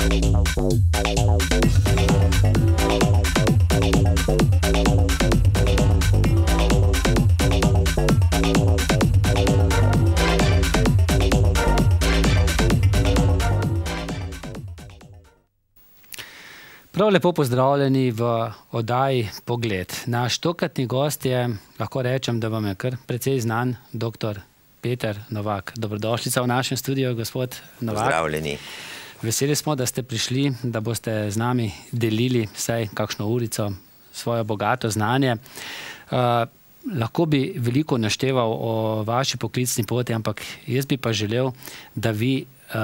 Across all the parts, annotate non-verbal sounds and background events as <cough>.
Prav lepo pozdravljeni v oddaji Pogled. Naš tokratni gost je, lahko rečem, da vam je kar precej znan, dr. Peter Novak. Dobrodošljica v našem studiu, gospod Novak. Pozdravljeni. Veseli smo, da ste prišli, da boste z nami delili vsaj kakšno urico svojo bogato znanje. Uh, lahko bi veliko našteval o vaši poklicni poti, ampak jaz bi pa želel, da vi uh,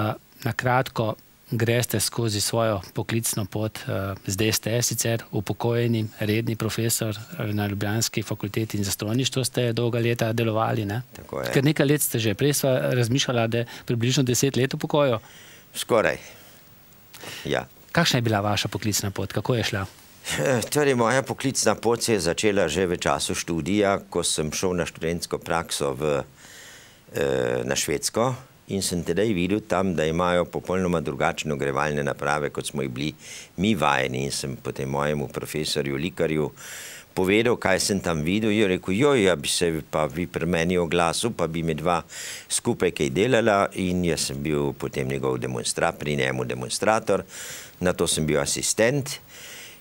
nakratko greste skozi svojo poklicno pot. Uh, zdaj ste sicer upokojeni, redni profesor eh, na Ljubljanski fakulteti in zastroništvo ste dolga leta delovali. Tako je. Ker nekaj let ste že prej razmišljala, da približno deset let upokojo skoraj. Ja. Kakšna je bila vaša poklicna pot, kako je šla? Eh, torej, moja poklicna pot se je začela že v času študija, ko sem šel na študentsko prakso v, eh, na Švedsko in sem tedaj videl tam, da imajo popolnoma drugačne ogrevalne naprave, kot smo jih bili mi vajeni in sem potem mojemu profesorju Likarju povedal, kaj sem tam videl. Je rekel, joj, ja bi se pa vi pri meni oglasil, pa bi mi dva skupaj kaj delala in jaz sem bil potem njegov demonstrat, pri njemu demonstrator, na to sem bil asistent.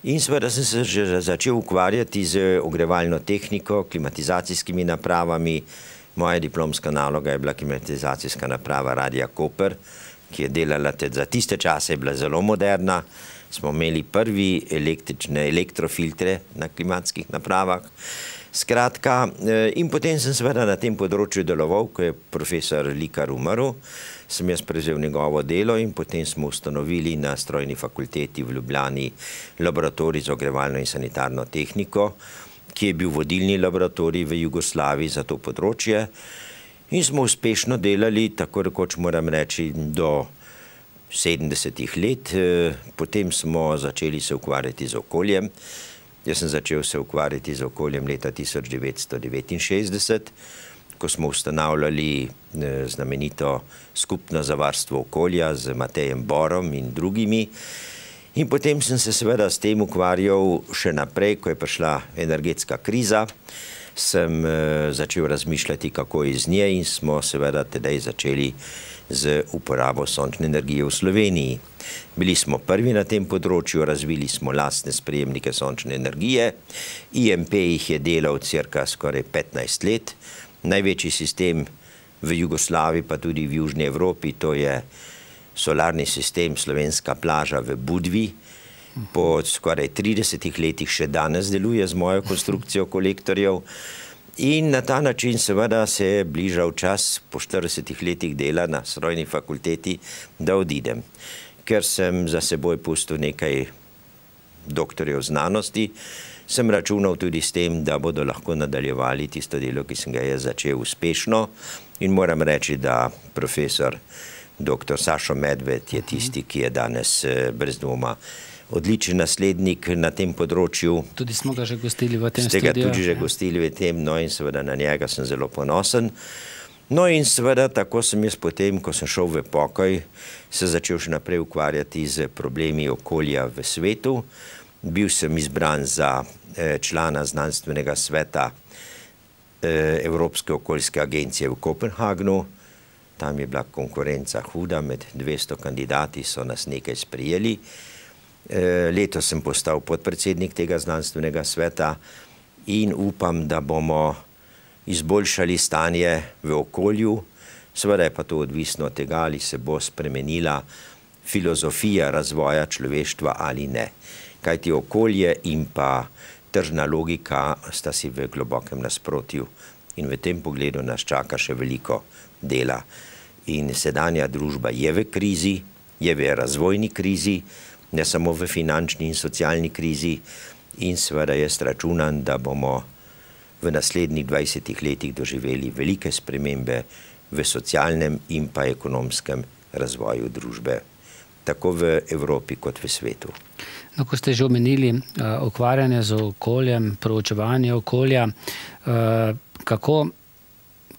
In seveda sem se že začel ukvarjati z ogrevalno tehniko, klimatizacijskimi napravami. Moja diplomska naloga je bila klimatizacijska naprava Radia Koper, ki je delala za tiste čase, je bila zelo moderna smo imeli prvi električne elektrofiltre na klimatskih napravah. Skratka, eh, in potem sem seveda na tem področju deloval, ko je profesor Likar umrl, sem jaz prevzel njegovo delo in potem smo ustanovili na strojni fakulteti v Ljubljani laboratorij za ogrevalno in sanitarno tehniko, ki je bil vodilni laboratorij v Jugoslaviji za to področje. In smo uspešno delali, tako rekoč moram reči, do 2020. 70-ih let, eh, potem smo začeli se ukvarjati z okoljem. Jaz sem začel se ukvarjati z okoljem leta 1969, ko smo ustanavljali eh, znamenito skupno za varstvo okolja z Matejem Borom in drugimi. In potem sem se seveda s tem ukvarjal še naprej, ko je prišla energetska kriza. Sem eh, začel razmišljati, kako je z nje in smo seveda tedaj začeli razmišljati z uporabo sončne energije v Sloveniji. Bili smo prvi na tem področju, razvili smo lastne sprejemnike sončne energije. IMP jih je delal cirka skoraj 15 let. Največji sistem v Jugoslavi, pa tudi v Južni Evropi, to je solarni sistem Slovenska plaža v Budvi. Po skoraj 30 letih še danes deluje z mojo konstrukcijo kolektorjev. In na ta način, seveda, se je bližal čas po 40 letih dela na strojni fakulteti, da odidem, ker sem za seboj pustil nekaj doktorjev znanosti. Sem računal tudi s tem, da bodo lahko nadaljevali tisto delo, ki sem ga jaz začel uspešno. In moram reči, da profesor dr. Sašo Medved je mhm. tisti, ki je danes eh, brez dvoma odličen naslednik na tem področju. Tudi smo ga že gostili v tem studiju. Ste ga tudi že gostili v tem, no in seveda na njega sem zelo ponosen. No in seveda tako sem jaz potem, ko sem šel v pokoj, se začel še naprej ukvarjati z problemi okolja v svetu. Bil sem izbran za eh, člana znanstvenega sveta eh, Evropske okoljske agencije v Kopenhagnu. Tam je bila konkurenca huda, med 200 kandidati so nas nekaj sprijeli in Eh, Leto sem postal podpredsednik tega znanstvenega sveta in upam, da bomo izboljšali stanje v okolju. Sveda je pa to odvisno od tega, ali se bo spremenila filozofija razvoja človeštva ali ne. Kaj ti okolje in pa tržna logika sta si v globokem nasprotju in v tem pogledu nas čaka še veliko dela. In sedanja družba je v krizi, je v razvojni krizi, ne samo v finančni in socialni krizi. In seveda jaz računam, da bomo v naslednjih 20 letih doživeli velike spremembe v socialnem in pa ekonomskem razvoju družbe, tako v Evropi kot v svetu. No, ko ste že omenili uh, eh, okvarjanje z okoljem, proučevanje okolja, uh, kako,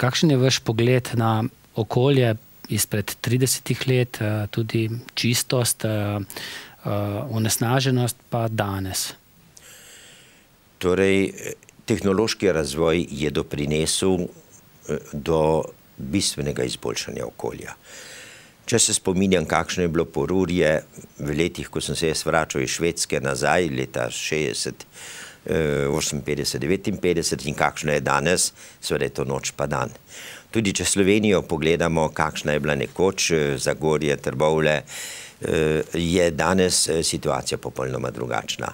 kakšen je vaš pogled na okolje izpred 30 let, uh, tudi čistost? Uh, Eh, onesnaženost pa danes? Torej, tehnološki razvoj je doprinesel eh, do bistvenega izboljšanja okolja. Če se spominjam, kakšno je bilo porurje v letih, ko sem se jaz vračal iz Švedske nazaj, leta 60, 58, 59 in kakšno je danes, seveda je to noč pa dan. Tudi če Slovenijo pogledamo, kakšna je bila nekoč, eh, Zagorje, Trbovle, Zagorje, Eh, je danes eh, situacija popolnoma drugačna.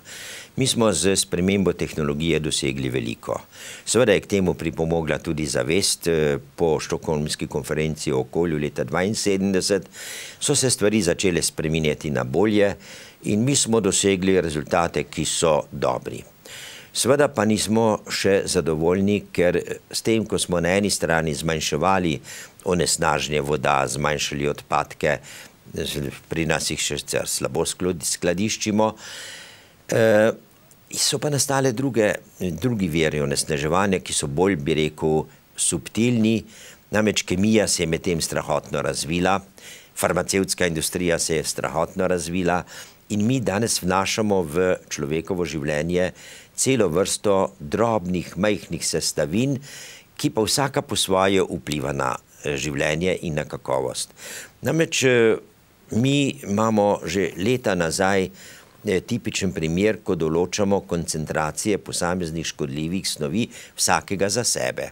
Mi smo z spremembo tehnologije dosegli veliko. Seveda je k temu pripomogla tudi zavest eh, po štokholmski konferenci o okolju leta 1972, so se stvari začele spreminjati na bolje in mi smo dosegli rezultate, ki so dobri. Seveda pa nismo še zadovoljni, ker s tem, ko smo na eni strani zmanjševali onesnažnje voda, zmanjšali odpadke, pri nas jih še slabo skladiščimo. Uh, so pa nastale druge, drugi veri onesnaževanja, ki so bolj, bi rekel, subtilni. Namreč kemija se je medtem strahotno razvila, farmacevtska industrija se je strahotno razvila in mi danes vnašamo v človekovo življenje celo vrsto drobnih, majhnih sestavin, ki pa vsaka po svoje vpliva na eh, življenje in na kakovost. Namreč eh, Mi imamo že leta nazaj eh, tipičen primer, ko določamo koncentracije posameznih škodljivih snovi vsakega za sebe.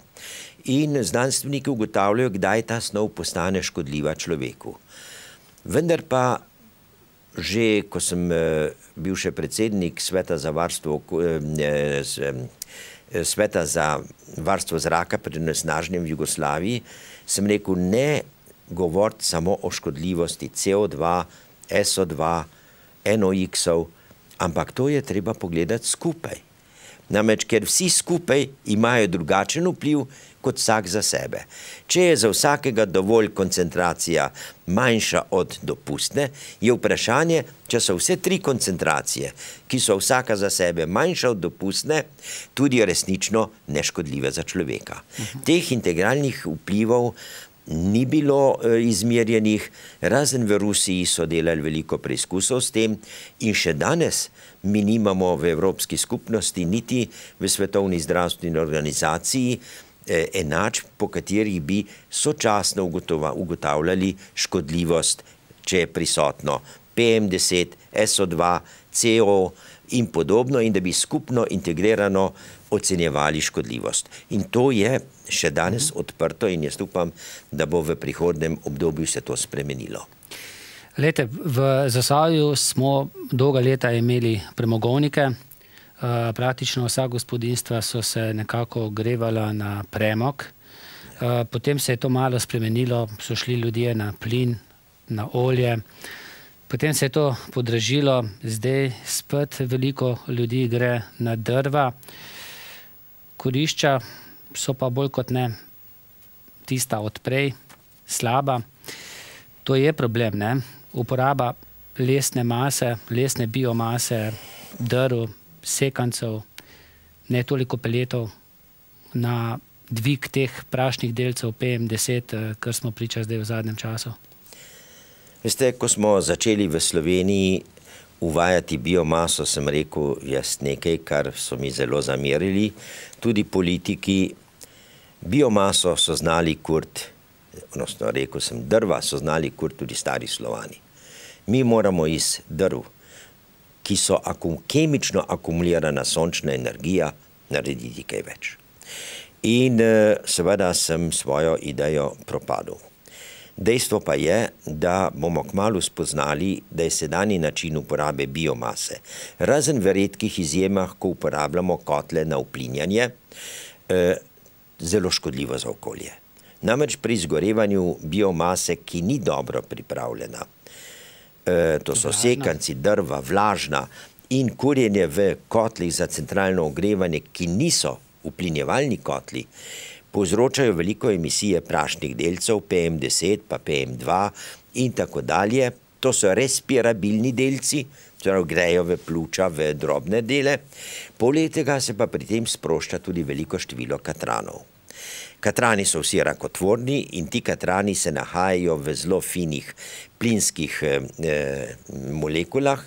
In znanstveniki ugotavljajo, kdaj ta snov postane škodljiva človeku. Vendar pa, že ko sem eh, bil še predsednik Sveta za varstvo eh, Sveta za varstvo zraka pri nesnažnjem v Jugoslaviji, sem rekel, ne govoriti samo o škodljivosti CO2, SO2, NOx, ampak to je treba pogledati skupaj. Namreč, ker vsi skupaj imajo drugačen vpliv kot vsak za sebe. Če je za vsakega dovolj koncentracija manjša od dopustne, je vprašanje, če so vse tri koncentracije, ki so vsaka za sebe manjša od dopustne, tudi resnično neškodljive za človeka. Mhm. Teh integralnih vplivov ni bilo e, izmerjenih, razen v Rusiji so delali veliko preizkusov s tem in še danes mi nimamo v Evropski skupnosti niti v Svetovni zdravstveni organizaciji e, enač, po katerih bi sočasno ugotavljali škodljivost, če je prisotno PM10, SO2, CO in podobno in da bi skupno integrirano ocenjevali škodljivost. In to je še danes mhm. odprto in jaz upam, da bo v prihodnem obdobju se to spremenilo. Lete, v Zasavju smo dolga leta imeli premogovnike. Eh, praktično vsa gospodinstva so se nekako ogrevala na premog. Eh, potem se je to malo spremenilo, so šli ljudje na plin, na olje. Potem se je to podražilo, zdaj spet veliko ljudi gre na drva. Zdaj, kurišča so pa bolj kot ne tista odprej, slaba. To je problem, ne? Uporaba lesne mase, lesne biomase, drv, sekancev, ne toliko peletov na dvig teh prašnih delcev PM10, eh, kar smo priča zdaj v zadnjem času. Veste, ko smo začeli v Sloveniji uvajati biomaso, sem rekel, je nekaj, kar so mi zelo zamerili. Tudi politiki biomaso so znali kurt, odnosno rekel sem drva, so znali kurt tudi stari slovani. Mi moramo iz drv, ki so akum, kemično akumulirana sončna energija, narediti kaj več. In eh, seveda sem svojo idejo propadil. Dejstvo pa je, da bomo kmalo spoznali, da je sedani način uporabe biomase, razen v redkih izjemah, ko uporabljamo kotle na uplinjanje, eh, zelo škodljivo za okolje. Namreč pri izgorevanju biomase, ki ni dobro pripravljena, eh, to so sekanci, drva, vlažna in kurjenje v kotlih za centralno ogrevanje, ki niso uplinjevalni kotli, povzročajo veliko emisije prašnih delcev, PM10 pa PM2 in tako dalje. To so respirabilni delci, torej grejo v pluča, v drobne dele. Poleg tega se pa pri tem sprošča tudi veliko število katranov. Katrani so vsi rakotvorni in ti katrani se nahajajo v zelo finih plinskih eh, eh, molekulah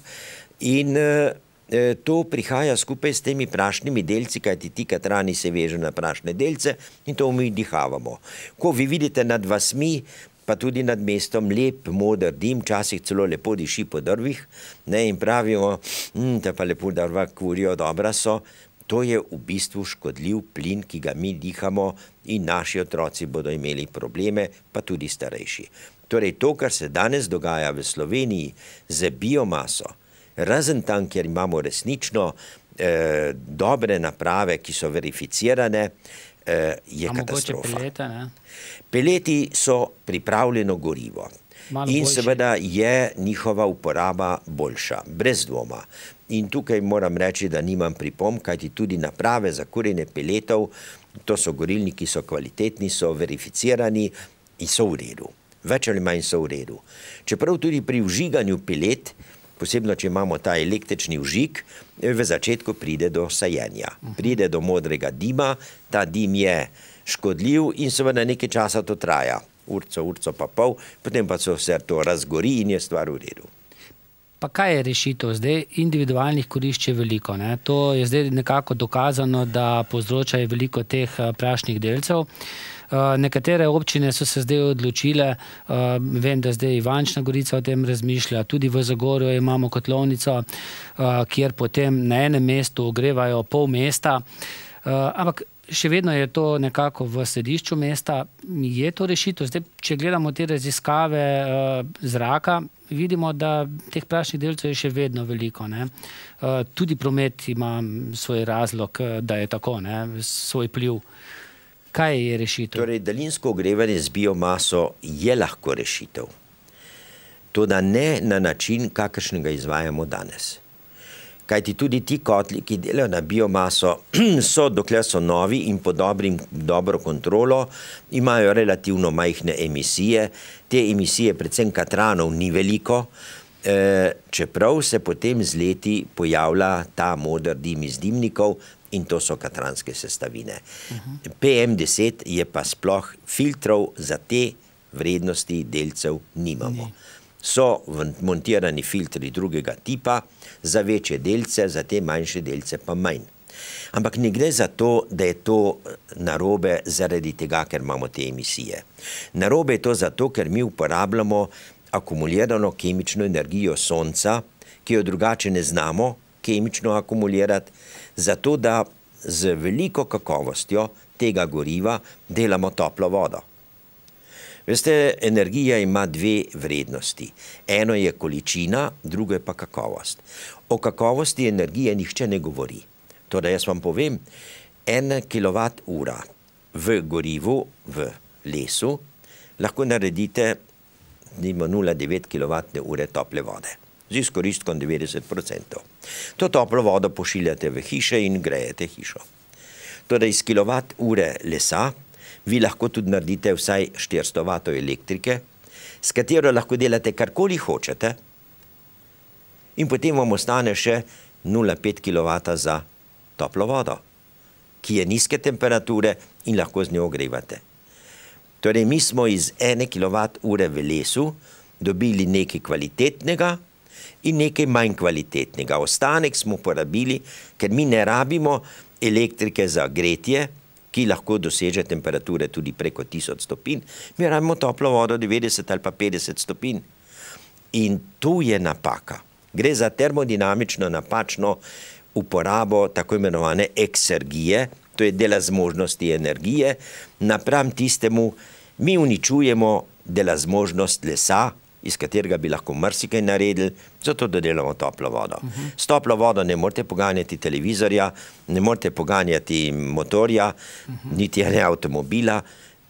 in eh, E, to prihaja skupaj s temi prašnimi delci, kajti ti katrani se vežejo na prašne delce in to mi dihavamo. Ko vi vidite nad vasmi, pa tudi nad mestom lep, moder dim, včasih celo lepo diši po drvih ne, in pravimo, hm, te pa lepo drva kurijo, dobra so, to je v bistvu škodljiv plin, ki ga mi dihamo in naši otroci bodo imeli probleme, pa tudi starejši. Torej, to, kar se danes dogaja v Sloveniji z biomaso, razen tam, kjer imamo resnično eh, dobre naprave, ki so verificirane, eh, je katastrofa. Pelete, Peleti so pripravljeno gorivo. Malo In boljši. seveda je njihova uporaba boljša, brez dvoma. In tukaj moram reči, da nimam pripom, kajti tudi naprave za kurjenje peletov, to so gorilniki, so kvalitetni, so verificirani in so v redu. Več ali manj so v redu. Čeprav tudi pri vžiganju pelet eh, posebno če imamo ta električni užik, eh, v začetku pride do sajenja, pride do modrega dima, ta dim je škodljiv in seveda nekaj časa to traja, urco, urco pa pol, potem pa se vse to razgori in je stvar v redu. Pa kaj je rešitev? Zdaj individualnih korišč je veliko. Ne? To je zdaj nekako dokazano, da povzročajo veliko teh eh, prašnih delcev. Uh, Eh, nekatere občine so se zdaj odločile, eh, vem, da zdaj Ivančna Gorica o tem razmišlja, tudi v Zagorju imamo kotlovnico, eh, kjer potem na enem mestu ogrevajo pol mesta, ampak še vedno je to nekako v središču mesta. Je to rešito? Zdaj, če gledamo te raziskave zraka, vidimo, da teh prašnih delcev je še vedno veliko. Tudi promet ima svoj razlog, da je tako, svoj pliv vsega kaj je rešitev? Torej, daljinsko ogrevanje z biomaso je lahko rešitev. To, da ne na način, kakršnega izvajamo danes. Kaj ti tudi ti kotli, ki delajo na biomaso, <clears throat> so dokler so novi in pod dobrim, dobro kontrolo, imajo relativno majhne emisije, te emisije, predvsem katranov, ni veliko, e, čeprav se potem z leti pojavlja ta moder dim iz dimnikov, in to so katranske sestavine. PM10 je pa sploh filtrov za te vrednosti delcev nimamo. So montirani filtri drugega tipa, za večje delce, za te manjše delce pa manj. Ampak ne gre za to, da je to eh, narobe zaradi tega, ker imamo te emisije. Narobe je to zato, ker mi uporabljamo akumulirano kemično energijo sonca, ki jo drugače ne znamo, kemično akumulirati, zato da z veliko kakovostjo tega goriva delamo toplo vodo. Veste, energija ima dve vrednosti. Eno je količina, drugo je pa kakovost. O kakovosti energije nihče ne govori. Torej, jaz vam povem, en kilovat ura v gorivu, v lesu, lahko naredite 0,9 kilovatne ure tople vode z izkoristkom 90%. To toplo vodo pošiljate v hiše in grejete hišo. Torej, iz kilovat ure lesa vi lahko tudi naredite vsaj 400 vatov elektrike, s katero lahko delate karkoli hočete in potem vam ostane še 0,5 kW za toplo vodo, ki je nizke temperature in lahko z njo ogrevate. Torej, mi smo iz 1 kW ure v lesu dobili nekaj kvalitetnega, in nekaj manj kvalitetnega. Ostanek smo porabili, ker mi ne rabimo elektrike za gretje, ki lahko doseže temperature tudi preko 1000 stopin. Mi rabimo toplo vodo 90 ali pa 50 stopin. In tu je napaka. Gre za termodinamično napačno uporabo tako imenovane eksergije, to je dela zmožnosti energije, napram tistemu mi uničujemo dela zmožnost lesa, iz katerega bi lahko mrsikaj naredili, zato da delamo toplo vodo. S toplo vodo ne morate poganjati televizorja, ne morate poganjati motorja, niti ne avtomobila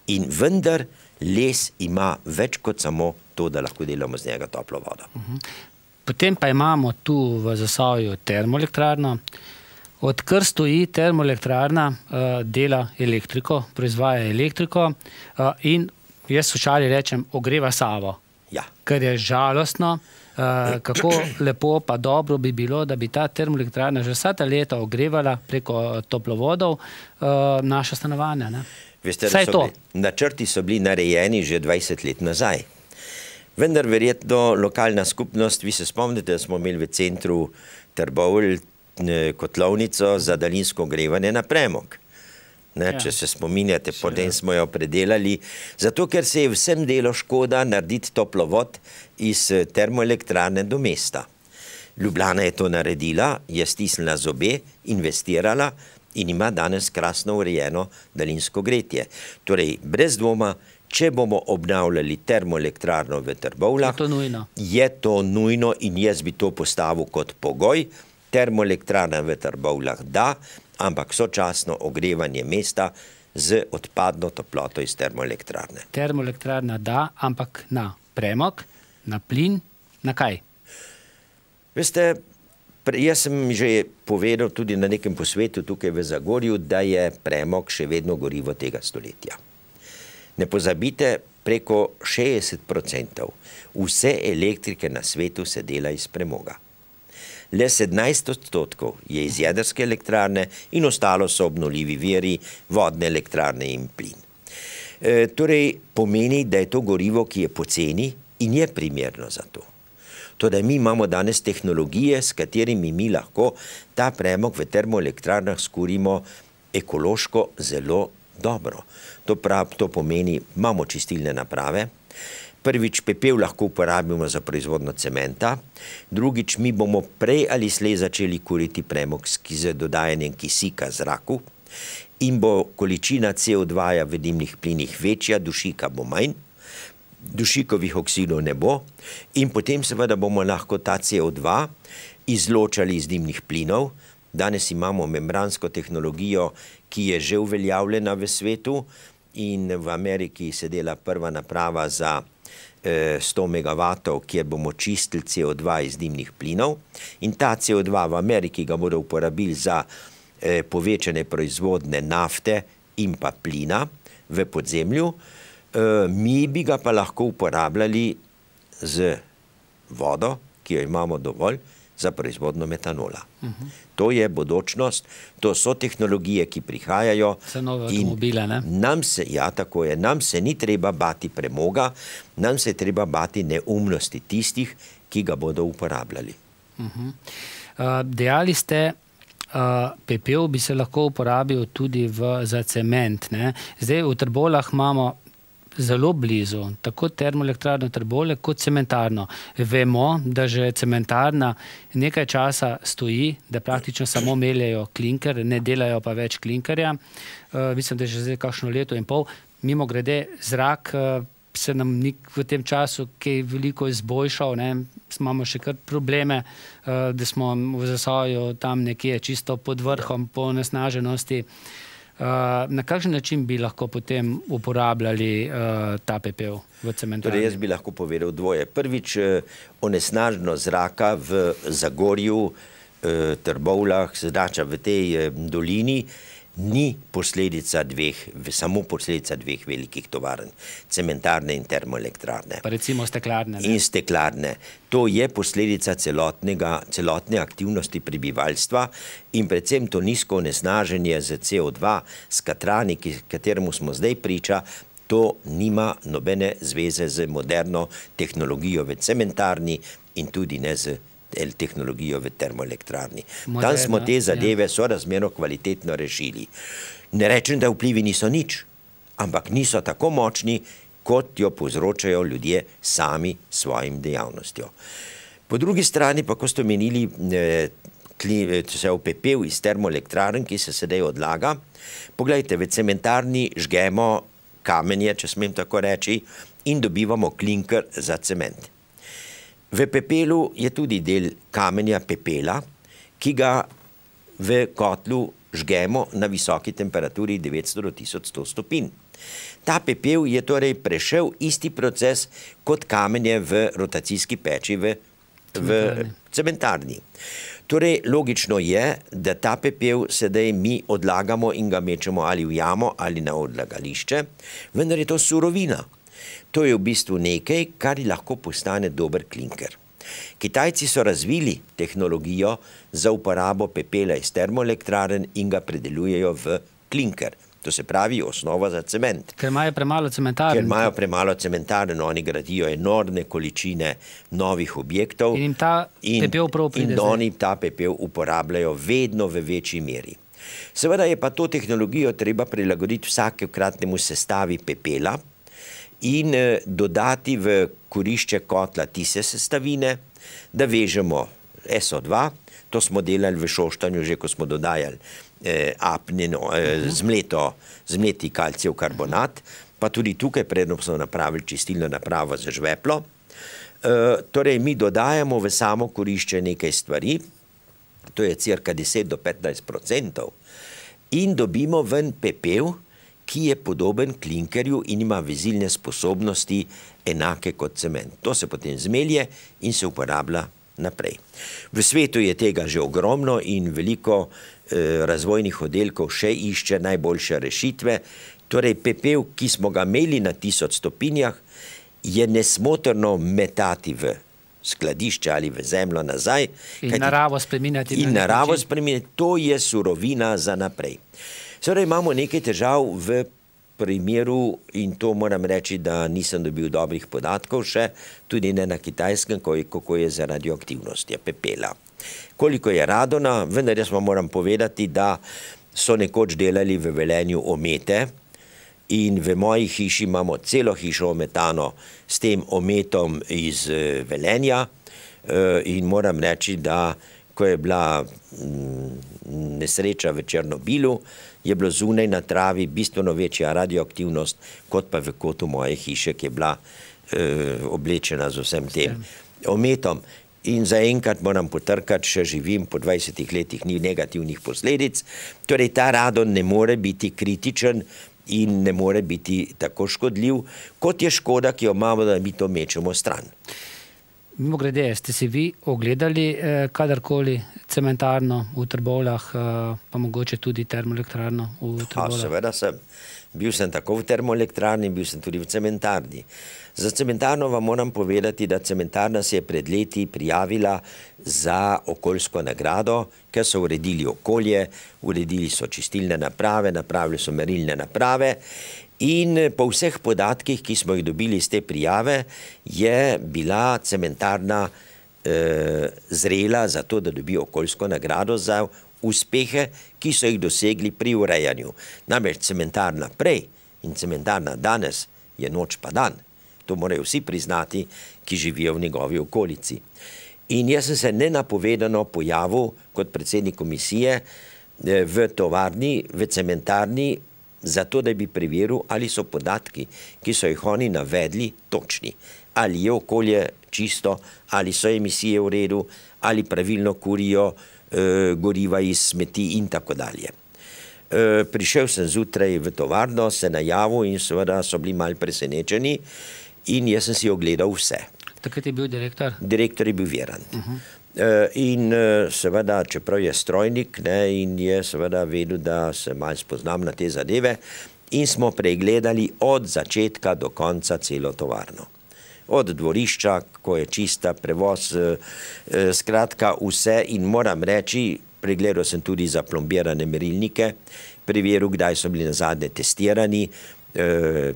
in vendar les ima več kot samo to, da lahko delamo z njega toplo vodo. Potem pa imamo tu v zasavju termoelektrarno. Odkr stoji termoelektrarna eh, dela elektriko, proizvaja elektriko eh, in jaz v šali rečem, ogreva Savo. Ja. Kar je žalostno, uh, kako <clears throat> lepo pa dobro bi bilo, da bi ta termoelektrana že vsa ta leta ogrevala preko eh, toplovodov uh, naša stanovanja. Veste, so bili, načrti so bili narejeni že 20 let nazaj. Vendar verjetno lokalna skupnost, vi se spomnite, da smo imeli v centru Trbovlj kotlovnico za daljinsko ogrevanje na premog. Ne, ja. Če se spominjate, potem smo jo predelali. Zato, ker se je vsem delo škoda narediti toplovod iz eh, termoelektrane do mesta. Ljubljana je to naredila, je stisnila zobe, investirala in ima danes krasno urejeno daljinsko gretje. Torej, brez dvoma, če bomo obnavljali termoelektrarno v Trbovlah, je, je to nujno in jaz bi to postavil kot pogoj. Termoelektrarna v Trbovlah da, ampak sočasno ogrevanje mesta z odpadno toploto iz termoelektrarne. Termoelektrarna da, ampak na premog, na plin, na kaj? Veste, jaz sem že povedal tudi na nekem posvetu tukaj v Zagorju, da je premog še vedno gorivo tega stoletja. Ne pozabite, preko 60% vse elektrike na svetu se dela iz premoga. Le 17 odstotkov je iz jedrske elektrarne in ostalo so obnoljivi veri, vodne elektrarne in plin. E, torej pomeni, da je to gorivo, ki je poceni in je primerno za to. Torej mi imamo danes tehnologije, s katerimi mi lahko ta premog v termoelektrarnah skurimo ekološko zelo dobro. To, prav, to pomeni, imamo čistilne naprave, Prvič, pepel lahko uporabimo za proizvodno cementa, drugič, mi bomo prej ali slej začeli kuriti premog z dodajanjem kisika zraku in bo količina CO2 -ja v dimnih plinih večja, dušika bo manj, dušikovih oksidov ne bo in potem seveda bomo lahko ta CO2 izločali iz dimnih plinov. Danes imamo membransko tehnologijo, ki je že uveljavljena v svetu in v Ameriki se dela prva naprava za vsega, 100 MW, kjer bomo čistili CO2 iz dimnih plinov. In ta CO2 v Ameriki ga bodo uporabili za eh, povečane proizvodne nafte in pa plina v podzemlju. Eh, mi bi ga pa lahko uporabljali z vodo, ki jo imamo dovolj, za proizvodno metanola. To je bodočnost, to so tehnologije, ki prihajajo. Se nove automobile, ne? Nam se, ja, tako je, nam se ni treba bati premoga, nam se treba bati neumnosti tistih, ki ga bodo uporabljali. Mhm. Dejali ste, pepel bi se lahko uporabil tudi za cement. Zdaj v trbolah imamo zelo blizu, tako termoelektrarno Trbole kot cementarno. Vemo, da že cementarna nekaj časa stoji, da praktično samo meljajo klinker, ne delajo pa več klinkerja. Eh, mislim, da je že zdaj kakšno leto in pol. Mimo grede zrak eh, se nam v tem času kaj veliko izboljšal. Imamo še kar probleme, eh, da smo v zasoju tam nekje čisto pod vrhom po nasnaženosti. Vemo, da je zelo blizu, Eh, na kakšen način bi lahko potem uporabljali uh, ta pepel v cementarni? Torej jaz bi lahko povedal dvoje. Prvič, eh, onesnaženo zraka v Zagorju, eh, Trbovlah, Zdača, v tej eh, dolini ni posledica dveh, samo posledica dveh velikih tovarn, cementarne in termoelektrarne. Pa recimo steklarne. Ne? In steklarne. To je posledica celotne aktivnosti prebivalstva in predvsem to nizko onesnaženje z CO2, s katrani, ki, kateremu smo zdaj priča, to nima nobene zveze z moderno tehnologijo v cementarni in tudi ne z tehnologijo v termoelektrarni. Tam smo te ja. zadeve sorazmerno kvalitetno rešili. Ne rečem, da vplivi niso nič, ampak niso tako močni, kot jo povzročajo ljudje sami s svojim dejavnostjo. Po drugi strani pa, ko ste omenili pepel iz termoelektraren, ki se sedaj odlaga, pogledajte, v cementarni žgemo kamenje, če smem tako reči, in dobivamo klinker za cement. V pepelu je tudi del kamenja pepela, ki ga v kotlu žgemo na visoki temperaturi 900 do 1100 stopinj. Ta pepel je torej prešel isti proces kot kamenje v rotacijski peči v, v cementarni. Torej, logično je, da ta pepel sedaj mi odlagamo in ga mečemo ali v jamo ali na odlagališče, vendar je to surovina. To je v bistvu nekaj, kar lahko postane dober klinker. Kitajci so razvili tehnologijo za uporabo pepela iz termoelektraren in ga predelujejo v klinker. To se pravi, osnova za cement. Ker imajo premalo cementarne. Ker imajo premalo cementarne, oni gradijo enormne količine novih objektov. In ta in, pepel pride, In oni ta pepel uporabljajo vedno v večji meri. Seveda je pa to tehnologijo treba prilagoditi vsakokratnemu sestavi pepela, in eh, dodati v korišče kotla tise sestavine, da vežemo SO2, to smo delali v šoštanju, že ko smo dodajali eh, apneno, eh, mhm. zmleto, zmleti kalcijev karbonat, pa tudi tukaj predno smo napravili čistilno napravo za žveplo. Torej, mi dodajamo v samo korišče nekaj stvari, to je cirka 10 do 15 procentov, in dobimo ven pepev, ki je podoben klinkerju in ima vezilne sposobnosti enake kot cement. To se potem zmelje in se uporablja naprej. V svetu je tega že ogromno in veliko eh, razvojnih oddelkov še išče najboljše rešitve. Torej, pepel, ki smo ga imeli na tisoč stopinjah, je nesmotrno metati v skladišče ali v zemljo nazaj. In naravo spreminjati. In naravo spreminjati. To je surovina za naprej. Torej, Sedaj torej, imamo nekaj težav v primeru, in to moram reči, da nisem dobil dobrih podatkov še, tudi ne na kitajskem, kako je za radioaktivnost, je pepela. Koliko je radona, vendar jaz vam moram povedati, da so nekoč delali v velenju omete in v moji hiši imamo celo hišo ometano s tem ometom iz eh, velenja eh, in moram reči, da ko je bila mm, nesreča v Černobilu, je bilo zunaj na travi bistveno večja radioaktivnost, kot pa v kotu moje hiše, ki je bila uh, oblečena z vsem tem ometom. In zaenkrat moram potrkati, še živim po 20 letih, ni negativnih posledic. Torej, ta radon ne more biti kritičen in ne more biti tako škodljiv, kot je škoda, ki jo imamo, da mi to mečemo stran. Mimo grede, ste si vi ogledali eh, kadarkoli cementarno v Trbolah, eh, pa mogoče tudi termoelektrarno v Trbolah? A, seveda sem. Bil sem tako v termoelektrarni, bil sem tudi v cementarni. Za cementarno vam moram povedati, da cementarna se je pred leti prijavila za okoljsko nagrado, ker so uredili okolje, uredili so čistilne naprave, napravili so merilne naprave In eh, po vseh podatkih, ki smo jih dobili iz te prijave, je bila cementarna eh, zrela za to, da dobijo okoljsko nagrado za uspehe, ki so jih dosegli pri urejanju. Namreč cementarna prej in cementarna danes je noč pa dan. To morajo vsi priznati, ki živijo v njegovi okolici. In jaz sem se nenapovedano pojavil kot predsednik komisije eh, v tovarni, v cementarni, zato da bi preveril, ali so podatki, ki so jih oni navedli, točni, ali je okolje čisto, ali so emisije v redu, ali pravilno kurijo e, goriva iz smeti in tako dalje. Eh, prišel sem zjutraj v tovarno, se najavil in seveda so bili malce presenečeni, in jaz sem si ogledal vse. Takrat je bil direktor? Direktor je bil veren. Uh mhm. -huh. Eh, in eh, seveda, čeprav je strojnik ne, in je seveda vedel, da se malo spoznam na te zadeve, in smo pregledali od začetka do konca celo tovarno. Od dvorišča, ko je čista prevoz, eh, skratka vse in moram reči, pregledal sem tudi za plombirane merilnike, preveril, kdaj so bili nazadnje testirani,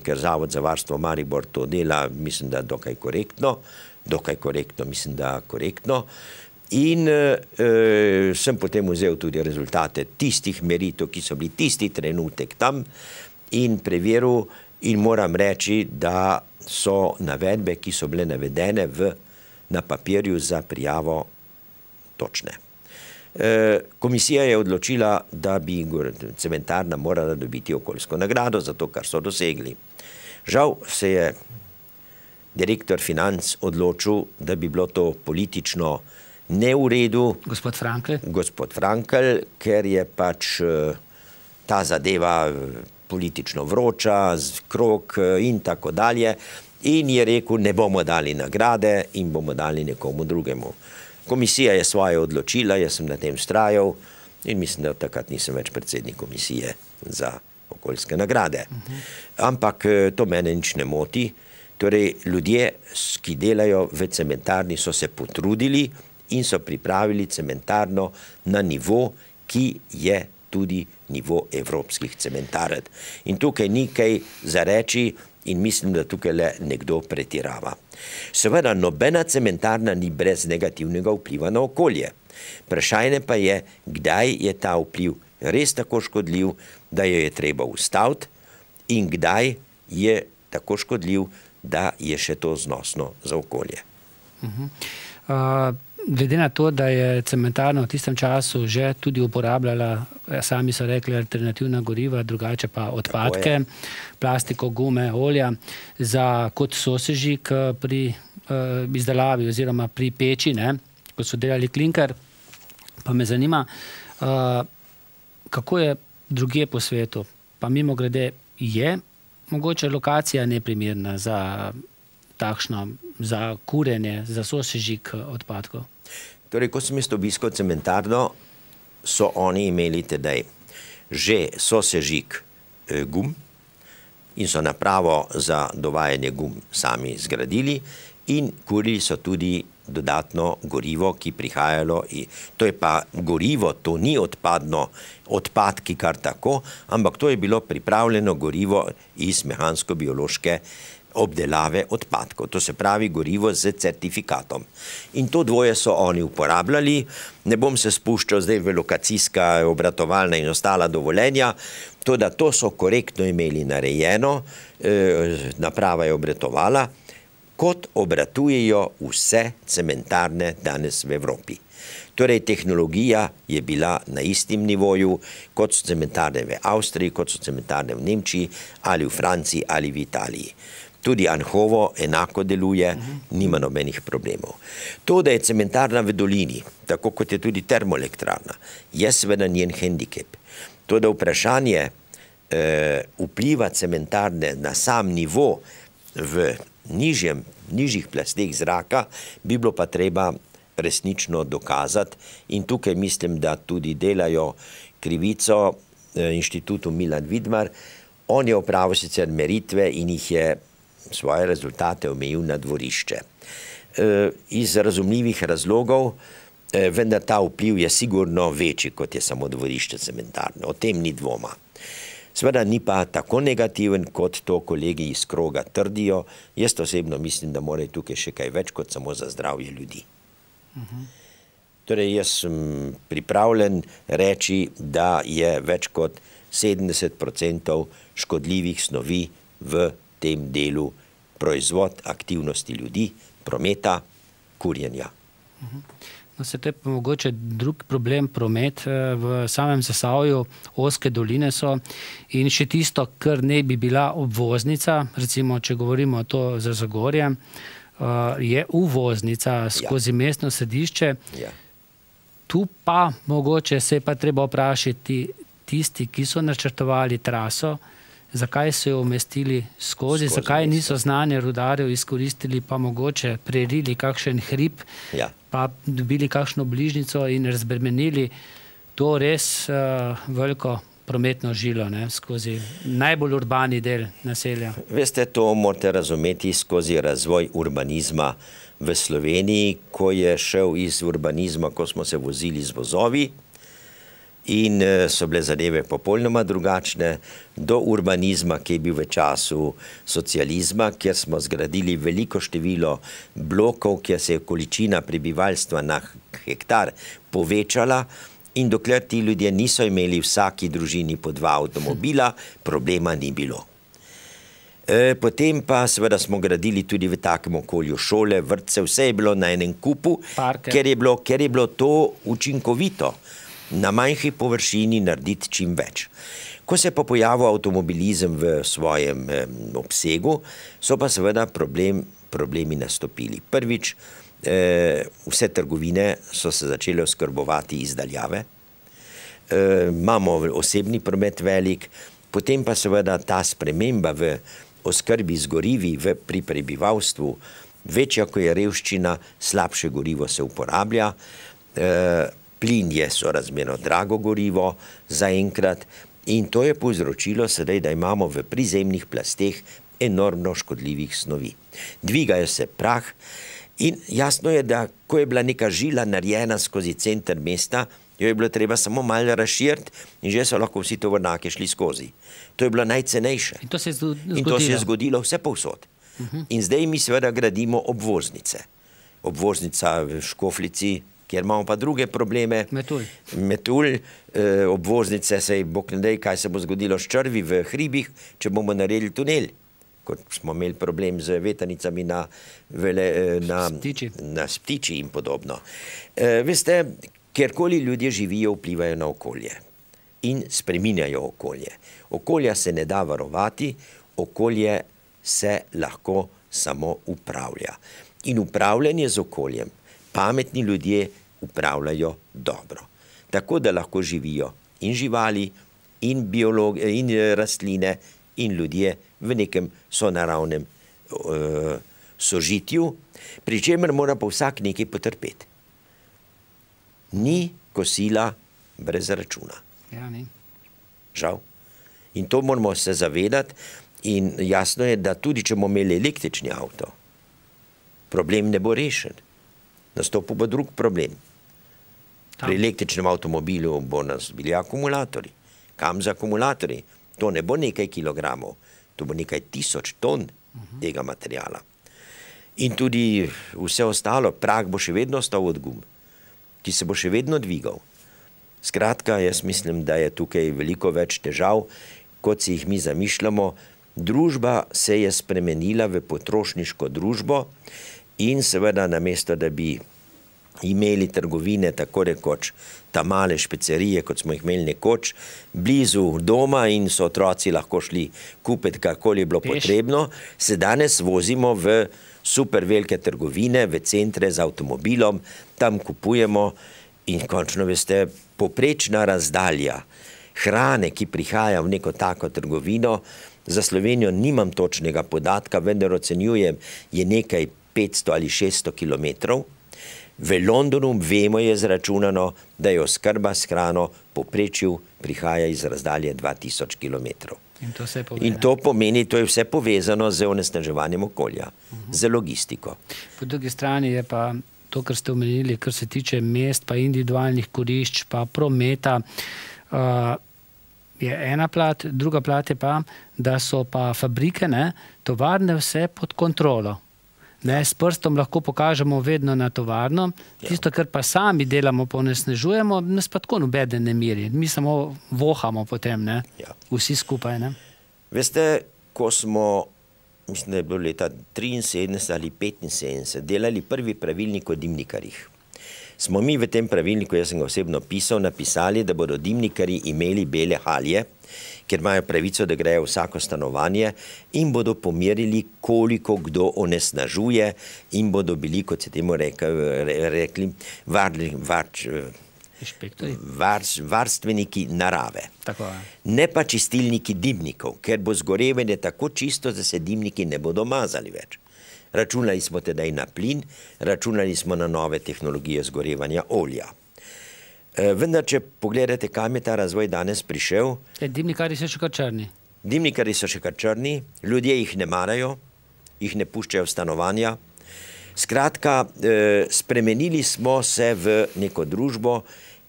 ker Zavod za varstvo Maribor to dela, mislim, da dokaj korektno, dokaj korektno, mislim, da korektno. In uh, sem potem vzel tudi rezultate tistih meritev, ki so bili tisti trenutek tam in preveril in moram reči, da so navedbe, ki so bile navedene v, na papirju za prijavo točne. Eh, komisija je odločila, da bi cementarna morala dobiti okoljsko nagrado za to, kar so dosegli. Žal se je direktor financ odločil, da bi bilo to politično vsega, ne v redu. Gospod Frankl. Gospod Frankl, ker je pač eh, ta zadeva eh, politično vroča, krok eh, in tako dalje. In je rekel, ne bomo dali nagrade in bomo dali nekomu drugemu. Komisija je svoje odločila, jaz sem na tem strajal in mislim, da takrat nisem več predsednik komisije za okoljske nagrade. Ampak to mene nič ne moti. Torej, ljudje, ki delajo v cementarni, so se potrudili in in so pripravili cementarno na nivo, ki je tudi nivo evropskih cementarn. In tukaj ni kaj zareči in mislim, da tukaj le nekdo pretirava. Seveda, nobena cementarna ni brez negativnega vpliva na okolje. Prašajne pa je, kdaj je ta vpliv res tako škodljiv, da jo je treba ustaviti in kdaj je tako škodljiv, da je še to znosno za okolje. Mhm glede na to, da je cementarno v tistem času že tudi uporabljala, ja, sami so rekli, alternativna goriva, drugače pa odpadke, plastiko, gume, olja, za kot sosežik pri uh, izdelavi oziroma pri peči, ne, kot so delali klinker, pa me zanima, uh, kako je drugje po svetu, pa mimo grede je mogoče lokacija neprimerna za takšno, za kurenje, za sosežik odpadkov? Torej, ko sem jaz obiskal cementarno, so oni imeli tedaj že sosežik e, gum in so napravo za dovajanje gum sami zgradili in kurili so tudi dodatno gorivo, ki prihajalo. To je pa gorivo, to ni odpadno, odpadki kar tako, ampak to je bilo pripravljeno gorivo iz mehansko-biološke gorivo obdelave odpadkov, to se pravi gorivo z certifikatom. In to dvoje so oni uporabljali, ne bom se spuščal zdaj v lokacijska, obratovalna in ostala dovoljenja, to, da to so korektno imeli narejeno, eh, naprava je obratovala, kot obratujejo vse cementarne danes v Evropi. Torej, tehnologija je bila na istim nivoju, kot so cementarne v Avstriji, kot so cementarne v Nemčiji, ali v Franciji, ali v Italiji tudi Anhovo enako deluje, uh -huh. nima nobenih problemov. To, da je cementarna v dolini, tako kot je tudi termoelektrarna, je seveda njen handicap. To, da vprašanje e, vpliva cementarne na sam nivo v nižjem, nižjih plasteh zraka, bi bilo pa treba resnično dokazati in tukaj mislim, da tudi delajo krivico e, inštitutu Milan Vidmar, On je opravil sicer meritve in jih je svoje rezultate omejil na dvorišče. E, iz razumljivih razlogov, e, vendar ta vpliv je sigurno večji, kot je samo dvorišče cementarno. O tem ni dvoma. Sveda ni pa tako negativen, kot to kolegi iz kroga trdijo. Jaz osebno mislim, da morajo tukaj še kaj več, kot samo za zdravje ljudi. Mhm. Torej, jaz sem pripravljen reči, da je več kot 70% škodljivih snovi v kroga tem delu proizvod aktivnosti ljudi, prometa, kurjenja. Mhm. No, se te pa mogoče drug problem promet eh, v samem Zasavju, oske doline so in še tisto, kar ne bi bila obvoznica, recimo, če govorimo to za Zagorje, eh, je uvoznica ja. skozi ja. mestno središče. Ja. Tu pa mogoče se pa treba vprašati tisti, ki so načrtovali traso, zakaj so jo umestili skozi, skozi zakaj mesto. niso znanje rudarjev izkoristili, pa mogoče prerili kakšen hrib, ja. pa dobili kakšno bližnico in razbremenili to res uh, veliko prometno žilo ne, skozi najbolj urbani del naselja. Veste, to morate razumeti skozi razvoj urbanizma. V Sloveniji, ko je šel iz urbanizma, ko smo se vozili z vozovi, In eh, so bile zadeve popolnoma drugačne, do urbanizma, ki je bil v času socializma, kjer smo zgradili veliko število blokov, kjer se je količina prebivalstva na hektar povečala. In dokler ti ljudje niso imeli vsaki družini po dva avtomobila, problema ni bilo. Eh, potem pa seveda smo gradili tudi v takem okolju šole, vrtce, vse je bilo na enem kupu, ker je bilo, ker je bilo to učinkovito na manjši površini narediti čim več. Ko se je pa pojavil avtomobilizem v svojem eh, obsegu, so pa seveda problem, problemi nastopili. Prvič, eh, vse trgovine so se začele oskrbovati izdaljave, eh, imamo osebni promet velik, potem pa seveda ta sprememba v oskrbi z gorivi v, pri prebivalstvu, večja, ko je revščina, slabše gorivo se uporablja. Eh, plin je sorazmerno drago gorivo zaenkrat in to je povzročilo sedaj, da imamo v prizemnih plasteh enormno škodljivih snovi. Dvigajo se prah in jasno je, da ko je bila neka žila narejena skozi center mesta, jo je bilo treba samo malo razširiti in že so lahko vsi tovornake šli skozi. To je bilo najcenejše. In to se je zgodilo? In to se je zgodilo vse povsod. Mhm. In zdaj mi seveda gradimo obvoznice. Obvoznica v Škoflici, kjer imamo pa druge probleme. Metulj. Metulj, eh, obvoznice, sej bok ne dej, kaj se bo zgodilo s črvi v hribih, če bomo naredili tunel. Kot smo imeli problem z vetanicami eh, na ptiči in podobno. Eh, veste, kjerkoli ljudje živijo, vplivajo na okolje in spreminjajo okolje. Okolja se ne da varovati, okolje se lahko samo upravlja. In upravljanje z okoljem pametni ljudje upravljajo dobro. Tako da lahko živijo in živali, in, biologi, in eh, rastline, in ljudje v nekem sonaravnem uh, sožitju, pri čemer mora pa vsak nekaj potrpeti. Ni kosila brez računa. Ja, ni. Žal. In to moramo se zavedati, in jasno je, da tudi če bomo imeli električni avto, problem ne bo rešen nastopil bo drug problem. Tam. Pri električnem avtomobilu bo nas bili akumulatori. Kam za akumulatori? To ne bo nekaj kilogramov, to bo nekaj tisoč ton mhm. tega materijala. In tudi vse ostalo, prah bo še vedno ostal od gum, ki se bo še vedno dvigal. Skratka, jaz mislim, da je tukaj veliko več težav, kot si jih mi zamišljamo. Družba se je spremenila v potrošniško družbo in seveda na mesto, da bi imeli trgovine, tako rekoč, ta male špecerije, kot smo jih imeli nekoč, blizu doma in so otroci lahko šli kupiti, kakoli je bilo potrebno, se danes vozimo v super velike trgovine, v centre z avtomobilom, tam kupujemo in končno veste, poprečna razdalja hrane, ki prihaja v neko tako trgovino, za Slovenijo nimam točnega podatka, vendar ocenjujem, je nekaj 500 ali 600 km, v Londonu vemo je zračunano, da je oskrba s hrano poprečju prihaja iz razdalje 2000 km. In to, In to pomeni, to je vse povezano z onesnaževanjem okolja, uh mhm. -huh. z logistiko. Po drugi strani je pa. To, kar ste omenili, kar se tiče mest, pa individualnih korišč, pa prometa, eh, je ena plat, druga plat je pa, da so pa fabrike, ne, tovarne, vse pod kontrolo. Ne, s prstom lahko pokažemo vedno na tovarno. Ja. Tisto, kar pa sami delamo, pa onesnežujemo, nas pa tako nobede ne miri. Mi samo vohamo potem, ne? Ja. vsi skupaj. Ne? Veste, ko smo, mislim, da je bilo leta 73 ali 75, delali prvi pravilnik o dimnikarjih. Smo mi v tem pravilniku, jaz sem ga osebno pisal, napisali, da bodo dimnikari imeli bele halje, ker imajo pravico, da grejo vsako stanovanje in bodo pomerili, koliko kdo onesnažuje in bodo bili, kot se temu rekli, varni, varč, varč, varstveniki narave. Tako, ne pa čistilniki dimnikov, ker bo zgorevanje tako čisto, da se dimniki ne bodo mazali več. Računali smo tedaj na plin, računali smo na nove tehnologije zgorevanja olja. Eh, vendar, če pogledate, kam je ta razvoj danes prišel. Te dimnikari so še kar črni. Dimnikari so še kar črni, ljudje jih ne marajo, jih ne puščajo v stanovanja. Skratka, eh, spremenili smo se v neko družbo,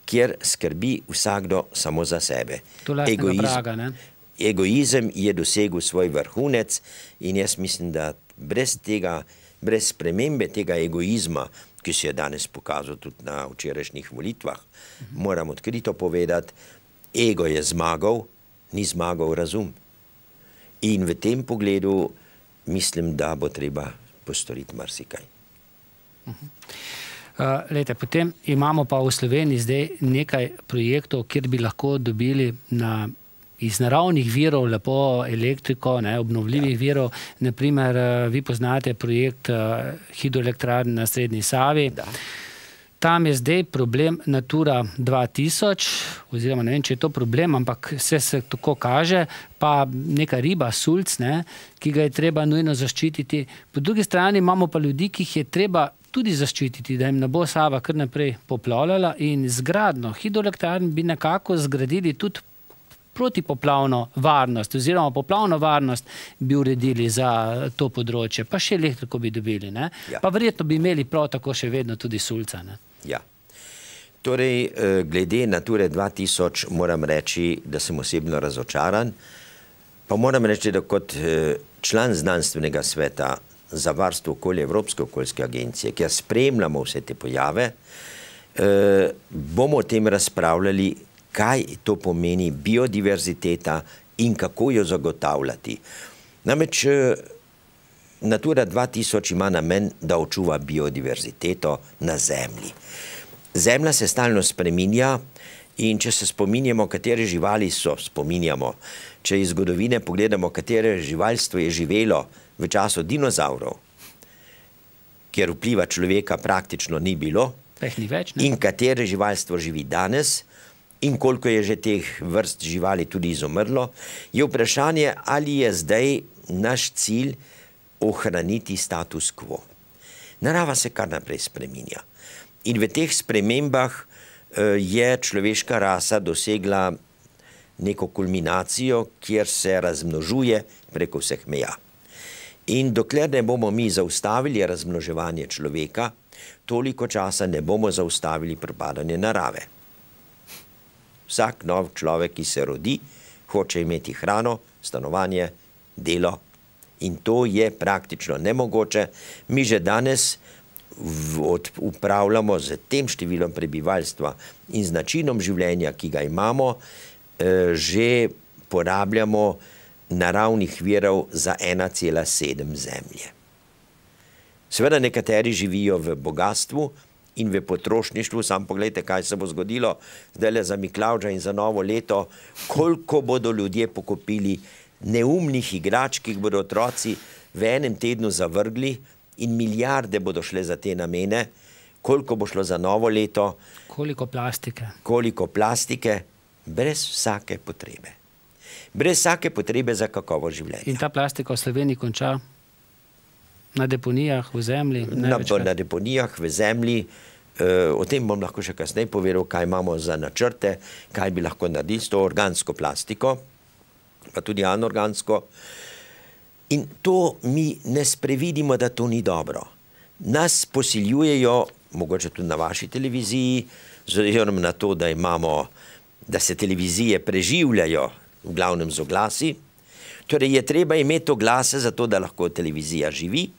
kjer skrbi vsakdo samo za sebe. To je egoizem. Praga, egoizem je dosegel svoj vrhunec in jaz mislim, da brez tega, brez spremembe tega egoizma, ki se je danes pokazal tudi na včerajšnjih volitvah. Moram odkrito povedati, ego je zmagal, ni zmagal razum. In v tem pogledu mislim, da bo treba postoriti marsikaj. Eh, Lejte, potem imamo pa v Sloveniji zdaj nekaj projektov, kjer bi lahko dobili na vsega iz naravnih virov, lepo elektriko, ne, obnovljivih ja. virov. Naprimer, eh, vi poznate projekt eh, hidroelektrarne na srednji Savi. Da. Tam je zdaj problem Natura 2000, oziroma ne vem, če je to problem, ampak vse se tako kaže, pa neka riba, sulc, ne, ki ga je treba nujno zaščititi. Po drugi strani imamo pa ljudi, ki jih je treba tudi zaščititi, da jim ne bo Sava kar naprej poplavljala in zgradno hidroelektarn bi nekako zgradili tudi protipoplavno varnost oziroma poplavno varnost bi uredili za to področje, pa še elektriko bi dobili. Ja. Pa verjetno bi imeli prav tako še vedno tudi sulca. Ja. Torej, eh, glede Nature 2000 moram reči, da sem osebno razočaran, pa moram reči, da kot eh, član znanstvenega sveta za varstvo okolje Evropske okoljske agencije, kjer spremljamo vse te pojave, eh, bomo o tem razpravljali vsega, kaj to pomeni biodiverziteta in kako jo zagotavljati. Namreč eh, Natura 2000 ima namen, da očuva biodiverziteto na Zemlji. Zemlja se stalno spreminja in če se spominjamo, katere živali so, spominjamo. Če iz zgodovine pogledamo, katere živalstvo je živelo v času dinozavrov, kjer vpliva človeka praktično ni bilo, ni več, in katere živalstvo živi danes, in koliko je že teh vrst živali tudi izumrlo, je vprašanje, ali je zdaj naš cilj ohraniti status quo. Narava se kar naprej spreminja. In v teh spremembah eh, je človeška rasa dosegla neko kulminacijo, kjer se razmnožuje preko vseh meja. In dokler ne bomo mi zaustavili razmnoževanje človeka, toliko časa ne bomo zaustavili propadanje narave. Vsak nov človek, ki se rodi, hoče imeti hrano, stanovanje, delo. In to je praktično nemogoče. Mi že danes upravljamo z tem številom prebivalstva in z načinom življenja, ki ga imamo, eh, že porabljamo naravnih virov za 1,7 zemlje. Seveda nekateri živijo v bogatstvu, in v potrošništvu. Sam pogledajte, kaj se bo zgodilo zdaj le za Miklavža in za novo leto, koliko bodo ljudje pokopili neumnih igrač, ki jih bodo otroci v enem tednu zavrgli in milijarde bodo šle za te namene, koliko bo šlo za novo leto. Koliko plastike. Koliko plastike, brez vsake potrebe. Brez vsake potrebe za kakovo življenje. In ta plastika v Sloveniji konča na deponijah v zemlji? Na deponijah v zemlji. Eh, o tem bom lahko še kasneje povedal, kaj imamo za načrte, kaj bi lahko naredili s to organsko plastiko, pa tudi anorgansko. In to mi ne sprevidimo, da to ni dobro. Nas posiljujejo, mogoče tudi na vaši televiziji, zelo na to, da, imamo, da se televizije preživljajo, v glavnem z oglasi. Torej je treba imeti oglase, zato da lahko televizija živi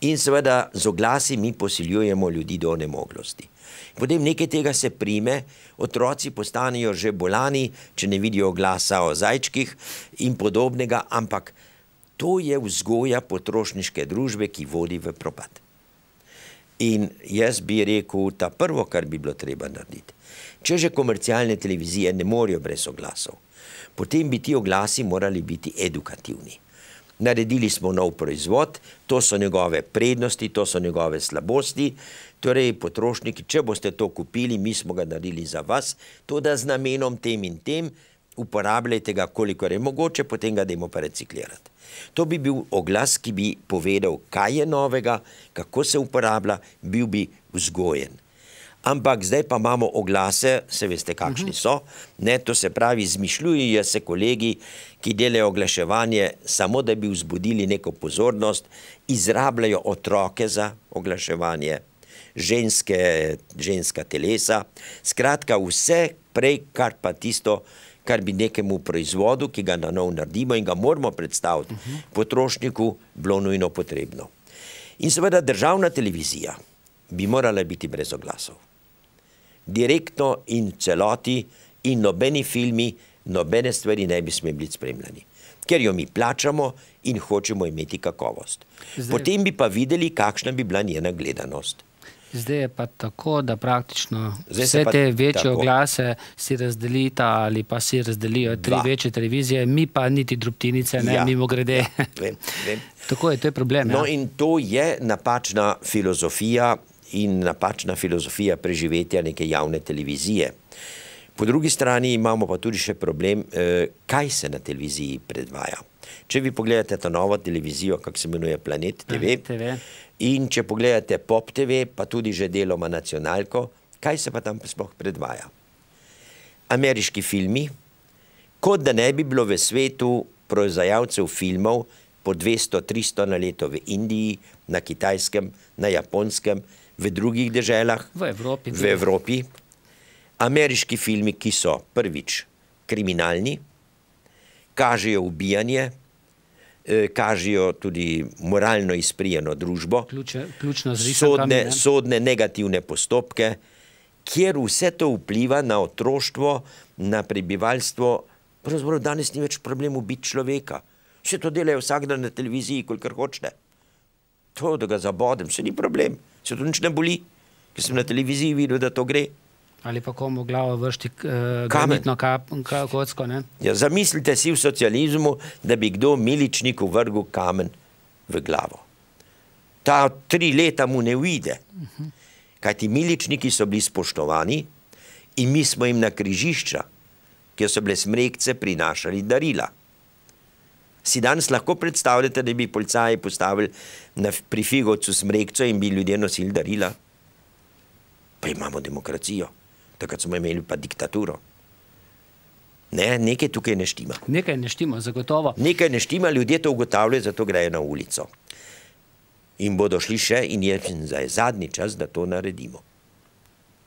in seveda z oglasi mi posiljujemo ljudi do nemoglosti. Potem nekaj tega se prime, otroci postanejo že bolani, če ne vidijo oglasa o zajčkih in podobnega, ampak to je vzgoja potrošniške družbe, ki vodi v propad. In jaz bi rekel, ta prvo, kar bi bilo treba narediti, če že komercialne televizije ne morajo brez oglasov, potem bi ti oglasi morali biti edukativni naredili smo nov proizvod, to so njegove prednosti, to so njegove slabosti. Torej, potrošniki, če boste to kupili, mi smo ga naredili za vas, to da z namenom tem in tem uporabljajte ga, kolikor je mogoče, potem ga dajmo pa reciklirati. To bi bil oglas, ki bi povedal, kaj je novega, kako se uporablja, bil bi vzgojen ampak zdaj pa imamo oglase, se veste, kakšni so. Ne, to se pravi, zmišljujejo se kolegi, ki delajo oglaševanje, samo da bi vzbudili neko pozornost, izrabljajo otroke za oglaševanje, ženske, ženska telesa. Skratka, vse prej, kar pa tisto, kar bi nekemu proizvodu, ki ga na novo naredimo in ga moramo predstaviti potrošniku, bilo nujno potrebno. In seveda državna televizija bi morala biti brez oglasov direktno in celoti in nobeni filmi, nobene stvari ne bi smeli biti spremljani. Ker jo mi plačamo in hočemo imeti kakovost. Zdaj, Potem bi pa videli, kakšna bi bila njena gledanost. Zdaj je pa tako, da praktično zdaj vse te večje tako. oglase si razdelita ali pa si razdelijo tri Dva. večje televizije, mi pa niti drobtinice, ne ja, mimo grede. Ja, vem, vem. <laughs> tako je, to je problem. No ja. in to je napačna filozofija in napačna filozofija preživetja neke javne televizije. Po drugi strani imamo pa tudi še problem, eh, kaj se na televiziji predvaja. Če vi pogledate to novo televizijo, kak se imenuje Planet mm, TV, in če pogledate Pop TV, pa tudi že deloma nacionalko, kaj se pa tam sploh predvaja? Ameriški filmi, kot da ne bi bilo v svetu proizajalcev filmov po 200-300 na leto v Indiji, na Kitajskem, na Japonskem, v drugih državah, v Evropi. V Evropi. Ameriški filmi, ki so prvič kriminalni, kažejo ubijanje, e, kažejo tudi moralno izprijeno družbo, Ključe, zrisa, sodne, sodne negativne postopke, kjer vse to vpliva na otroštvo, na prebivalstvo. Pravzaprav danes ni več problem ubiti človeka. Vse to delajo vsak dan na televiziji, kolikor hočete. To, da ga zabodem, se ni problem se to nič ne boli, ki sem na televiziji videl, da to gre. Ali pa komu glavo vršti eh, kamenitno kocko. Ka, ja, zamislite si v socializmu, da bi kdo miličniku vrgel kamen v glavo. Ta tri leta mu ne uide. Uh mhm. -huh. Kaj ti miličniki so bili spoštovani in mi smo jim na križišča, kjer so bile smrekce, prinašali darila si danes lahko predstavljate, da bi policaji postavili pri Figovcu smrekco in bi ljudje nosili darila? Pa imamo demokracijo, takrat smo imeli pa diktaturo. Ne, nekaj tukaj ne štima. Nekaj ne štima, zagotovo. Nekaj ne štima, ljudje to ugotavljajo, zato grejo na ulico. In bodo šli še in je zadnji čas, da to naredimo.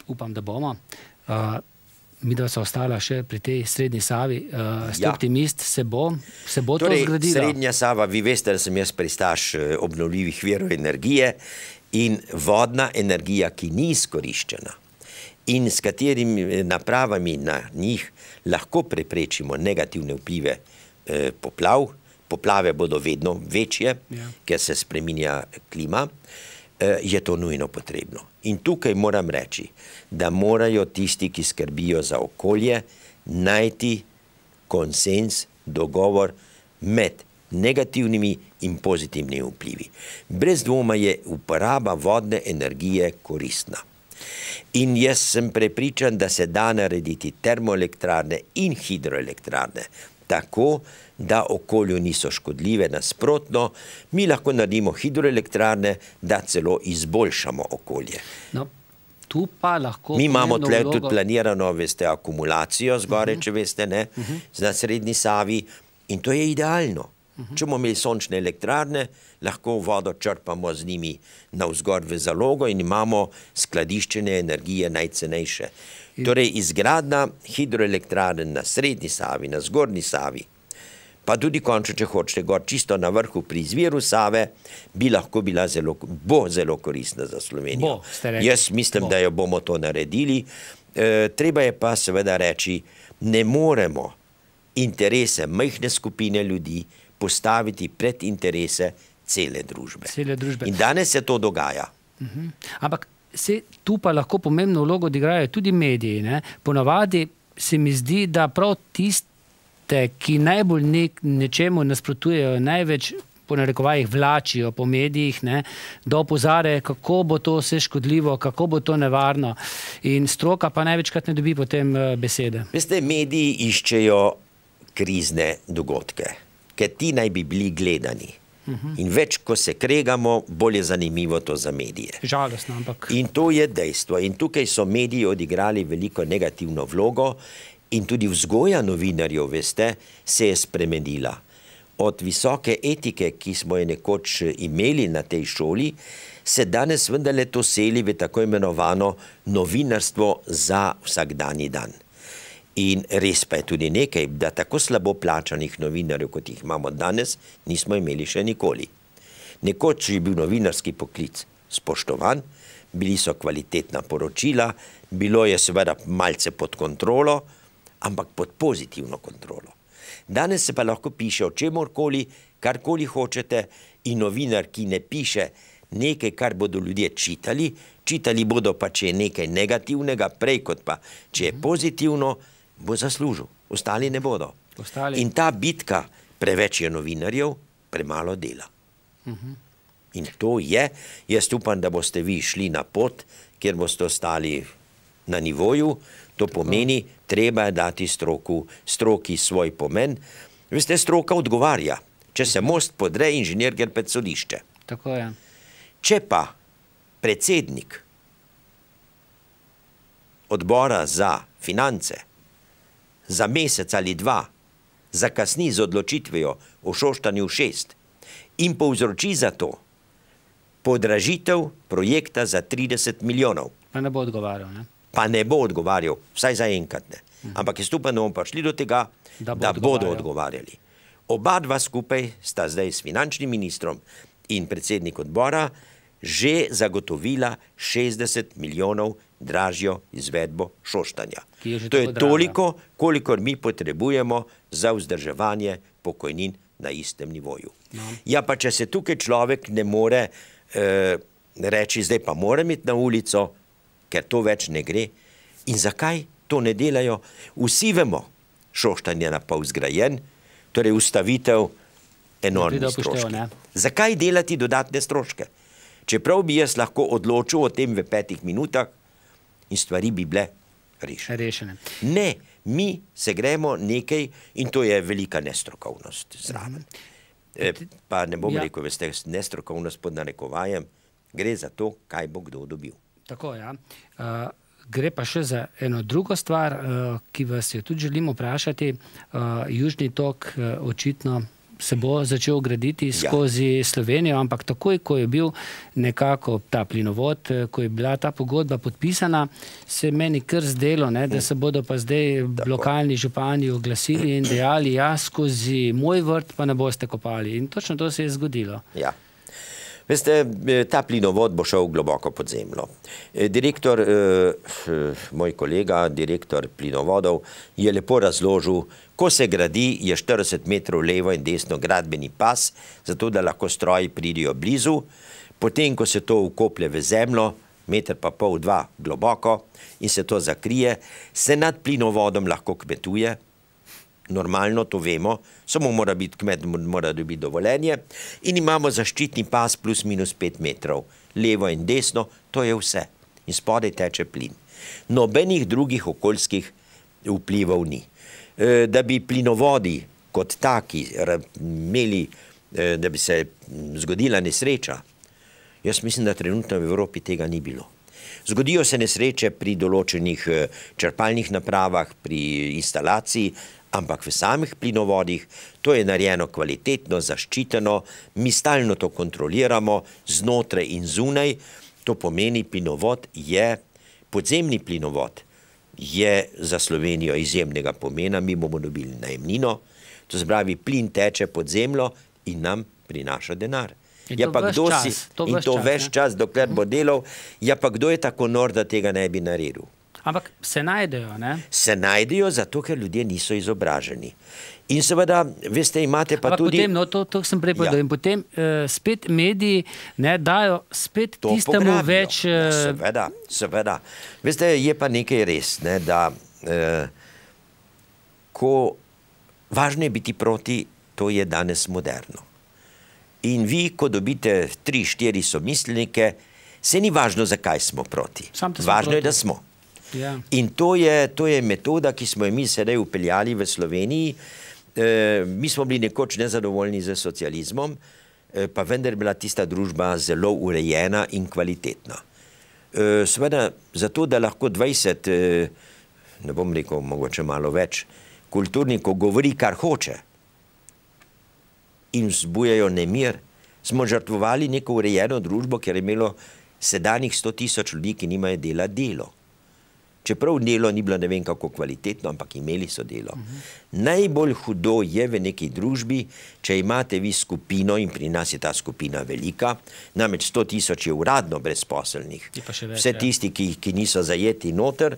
Upam, da bomo. Upam, da bomo mi dva sva ostala še pri tej srednji Savi, uh, ste ja. optimist, se bo, se bo torej, to zgodilo? Srednja Sava, vi veste, da sem jaz pristaš eh, obnovljivih virov energije in vodna energija, ki ni izkoriščena in s katerimi eh, napravami na njih lahko preprečimo negativne vplive eh, poplav, poplave bodo vedno večje, ja. ker se spreminja klima. Eh, Eh, je to nujno potrebno. In tukaj moram reči, da morajo tisti, ki skrbijo za okolje, najti konsens, dogovor med negativnimi in pozitivnimi vplivi. Brez dvoma je uporaba vodne energije koristna. In jaz sem prepričan, da se da narediti termoelektrarne in hidroelektrarne tako, da okolju niso škodljive, nasprotno, mi lahko naredimo hidroelektrarne, da celo izboljšamo okolje. No. Mi imamo tukaj vlogo. tudi planirano veste, akumulacijo zgore, uh -huh. če veste, ne, uh mhm. -huh. Mhm. na srednji Savi in to je idealno. Uh mhm. -huh. Če bomo imeli sončne elektrarne, uh -huh lahko vodo črpamo z njimi navzgor v zalogo in imamo skladiščene energije najcenejše. Torej, izgradna hidroelektraren na srednji savi, na zgornji savi, pa tudi končno, če hočete gor čisto na vrhu pri izviru Save, bi lahko bila zelo, bo zelo koristna za Slovenijo. Bo, Jaz mislim, bo. da jo bomo to naredili. E, treba je pa seveda reči, ne moremo interese majhne skupine ljudi postaviti pred interese cele družbe. cele družbe. In danes se to dogaja. Uh mhm. -huh. Ampak se tu pa lahko pomembno vlogo odigrajo tudi mediji. Ne? Ponavadi se mi zdi, da prav tiste, ki najbolj ne, nečemu nasprotujejo, največ. Po narekovajih vlačijo po medijih, ne, da opozarjajo, kako bo to vse škodljivo, kako bo to nevarno. In stroka pa največkrat ne dobi potem eh, besede. Veste, mediji iščejo krizne dogodke, ker ti naj bi bili gledani. In več, ko se kregamo, bolj je zanimivo to za medije. Žalostno, ampak. In to je dejstvo. In tukaj so mediji odigrali veliko negativno vlogo, in tudi vzgoja novinarjev, veste, se je spremenila. Od visoke etike, ki smo jo nekoč eh, imeli na tej šoli, se danes vendarle to seli v tako imenovano novinarstvo za vsakdanji dan. In res pa je tudi nekaj, da tako slabo plačanih novinarjev, kot jih imamo danes, nismo imeli še nikoli. Nekoč je bil novinarski poklic spoštovan, bili so kvalitetna poročila, bilo je seveda malce pod kontrolo, ampak pod pozitivno kontrolo. Danes se pa lahko piše o čemorkoli, karkoli hočete, in novinar, ki ne piše nekaj, kar bodo ljudje čitali, čitali bodo pa, če je nekaj negativnega, prej kot pa, če je pozitivno, mm -hmm bo zaslužil, ostali ne bodo. Ostali. In ta bitka, preveč je novinarjev, premalo dela. Uh mhm. -huh. In to je, jaz upam, da boste vi šli na pot, kjer boste ostali na nivoju, to Tako. pomeni, treba je dati stroku, stroki svoj pomen. Veste, stroka odgovarja, če se most podre inženir, ker pred sodišče. Tako je. Če pa predsednik odbora za finance, za mesec ali dva, zakasni z odločitvijo o šoštanju šest in povzroči za to podražitev projekta za 30 milijonov. Pa ne bo odgovarjal, ne? Pa ne bo odgovarjal, vsaj za enkrat, ne. Mhm. Ampak je stupen, da bomo prišli do tega, da bodo odgovarjali. Oba dva skupaj sta zdaj s finančnim ministrom in predsednik odbora že zagotovila 60 milijonov dražjo izvedbo šoštanja. Je to je draga. toliko, kolikor mi potrebujemo za vzdrževanje pokojnin na istem nivoju. No. Ja, pa če se tukaj človek ne more eh, reči, zdaj pa moram iti na ulico, ker to več ne gre. In zakaj to ne delajo? Vsi vemo, šoštan je napav zgrajen, torej ustavitev enormnih stroškov. Zakaj delati dodatne stroške? Čeprav bi jaz lahko odločil o tem v petih minutah, in stvari bi bile rešene. rešene. Ne, mi se gremo nekaj in to je velika nestrokovnost zraven. E, pa ne bom ja. rekel, da ste nestrokovnost pod narekovajem, gre za to, kaj bo kdo dobil. Tako je. Ja. Uh, Gre pa še za eno drugo stvar, eh, ki vas jo tudi želimo vprašati. Južni tok očitno se bo začel graditi ja. skozi ja. Slovenijo, ampak takoj, ko je bil nekako ta plinovod, eh, ko je bila ta pogodba podpisana, se meni kar zdelo, ne, da mm. se bodo pa zdaj Tako. lokalni župani oglasili in dejali, ja, skozi moj vrt pa ne boste kopali. In točno to se je zgodilo. Ja. Veste, eh, ta plinovod bo šel globoko pod zemljo. Eh, direktor, eh, moj kolega, direktor plinovodov, je lepo razložil, ko se gradi, je 40 metrov levo in desno gradbeni pas, zato da lahko stroji pridijo blizu. Potem, ko se to ukople v zemljo, meter pa pol, dva globoko in se to zakrije, se nad plinovodom lahko kmetuje, normalno, to vemo, samo mora biti kmet, mora dobiti dovoljenje in imamo zaščitni pas plus minus 5 metrov, levo in desno, to je vse. In spodaj teče plin. Nobenih drugih okoljskih vplivov ni. E, da bi plinovodi kot taki imeli, e, da bi se zgodila nesreča, jaz mislim, da trenutno v Evropi tega ni bilo. Zgodijo se nesreče pri določenih e, črpalnih napravah, pri instalaciji, ampak v samih plinovodih to je narejeno kvalitetno, zaščiteno, mi stalno to kontroliramo znotraj in zunaj. To pomeni, plinovod je, podzemni plinovod je za Slovenijo izjemnega pomena, mi bomo dobili najemnino, to se pravi, plin teče pod zemljo in nam prinaša denar. Ja, pa kdo si, in to veš čas, dokler bo delal, ja, pa kdo je tako nor, da tega ne bi naredil? Ampak se najdejo. Ne? Se najdejo, zato ker ljudje niso izobraženi. In seveda, veste, imate pa Ampak tudi. Potem, no, to, to sem prej ja. povedal. Ja. Potem uh, spet mediji ne, dajo spet to tistemu pograbijo. več. Uh... Ja, eh, seveda, seveda. Veste, je pa nekaj res, ne, da uh, ko važno je biti proti, to je danes moderno. In vi, ko dobite tri, štiri somislnike, se ni važno, zakaj smo proti. Važno proti. je, da smo. Ja. In to je, to je metoda, ki smo jo mi sedaj upeljali v Sloveniji. E, mi smo bili nekoč nezadovoljni z socializmom, e, pa vendar je bila tista družba zelo urejena in kvalitetna. E, eh, Sveda, zato da lahko 20, e, ne bom rekel, mogoče malo več, kulturnikov govori, kar hoče in vzbujajo nemir, smo žrtvovali neko urejeno družbo, ker je imelo sedanjih 100 tisoč ljudi, ki nimajo dela, delo. Čeprav delo ni bilo ne vem kako kvalitetno, ampak imeli so delo. Najbolj hudo je v neki družbi, če imate vi skupino in pri nas je ta skupina velika, namreč 100 tisoč je uradno brezposelnih, vse ja. tisti, ki niso zajeti noter,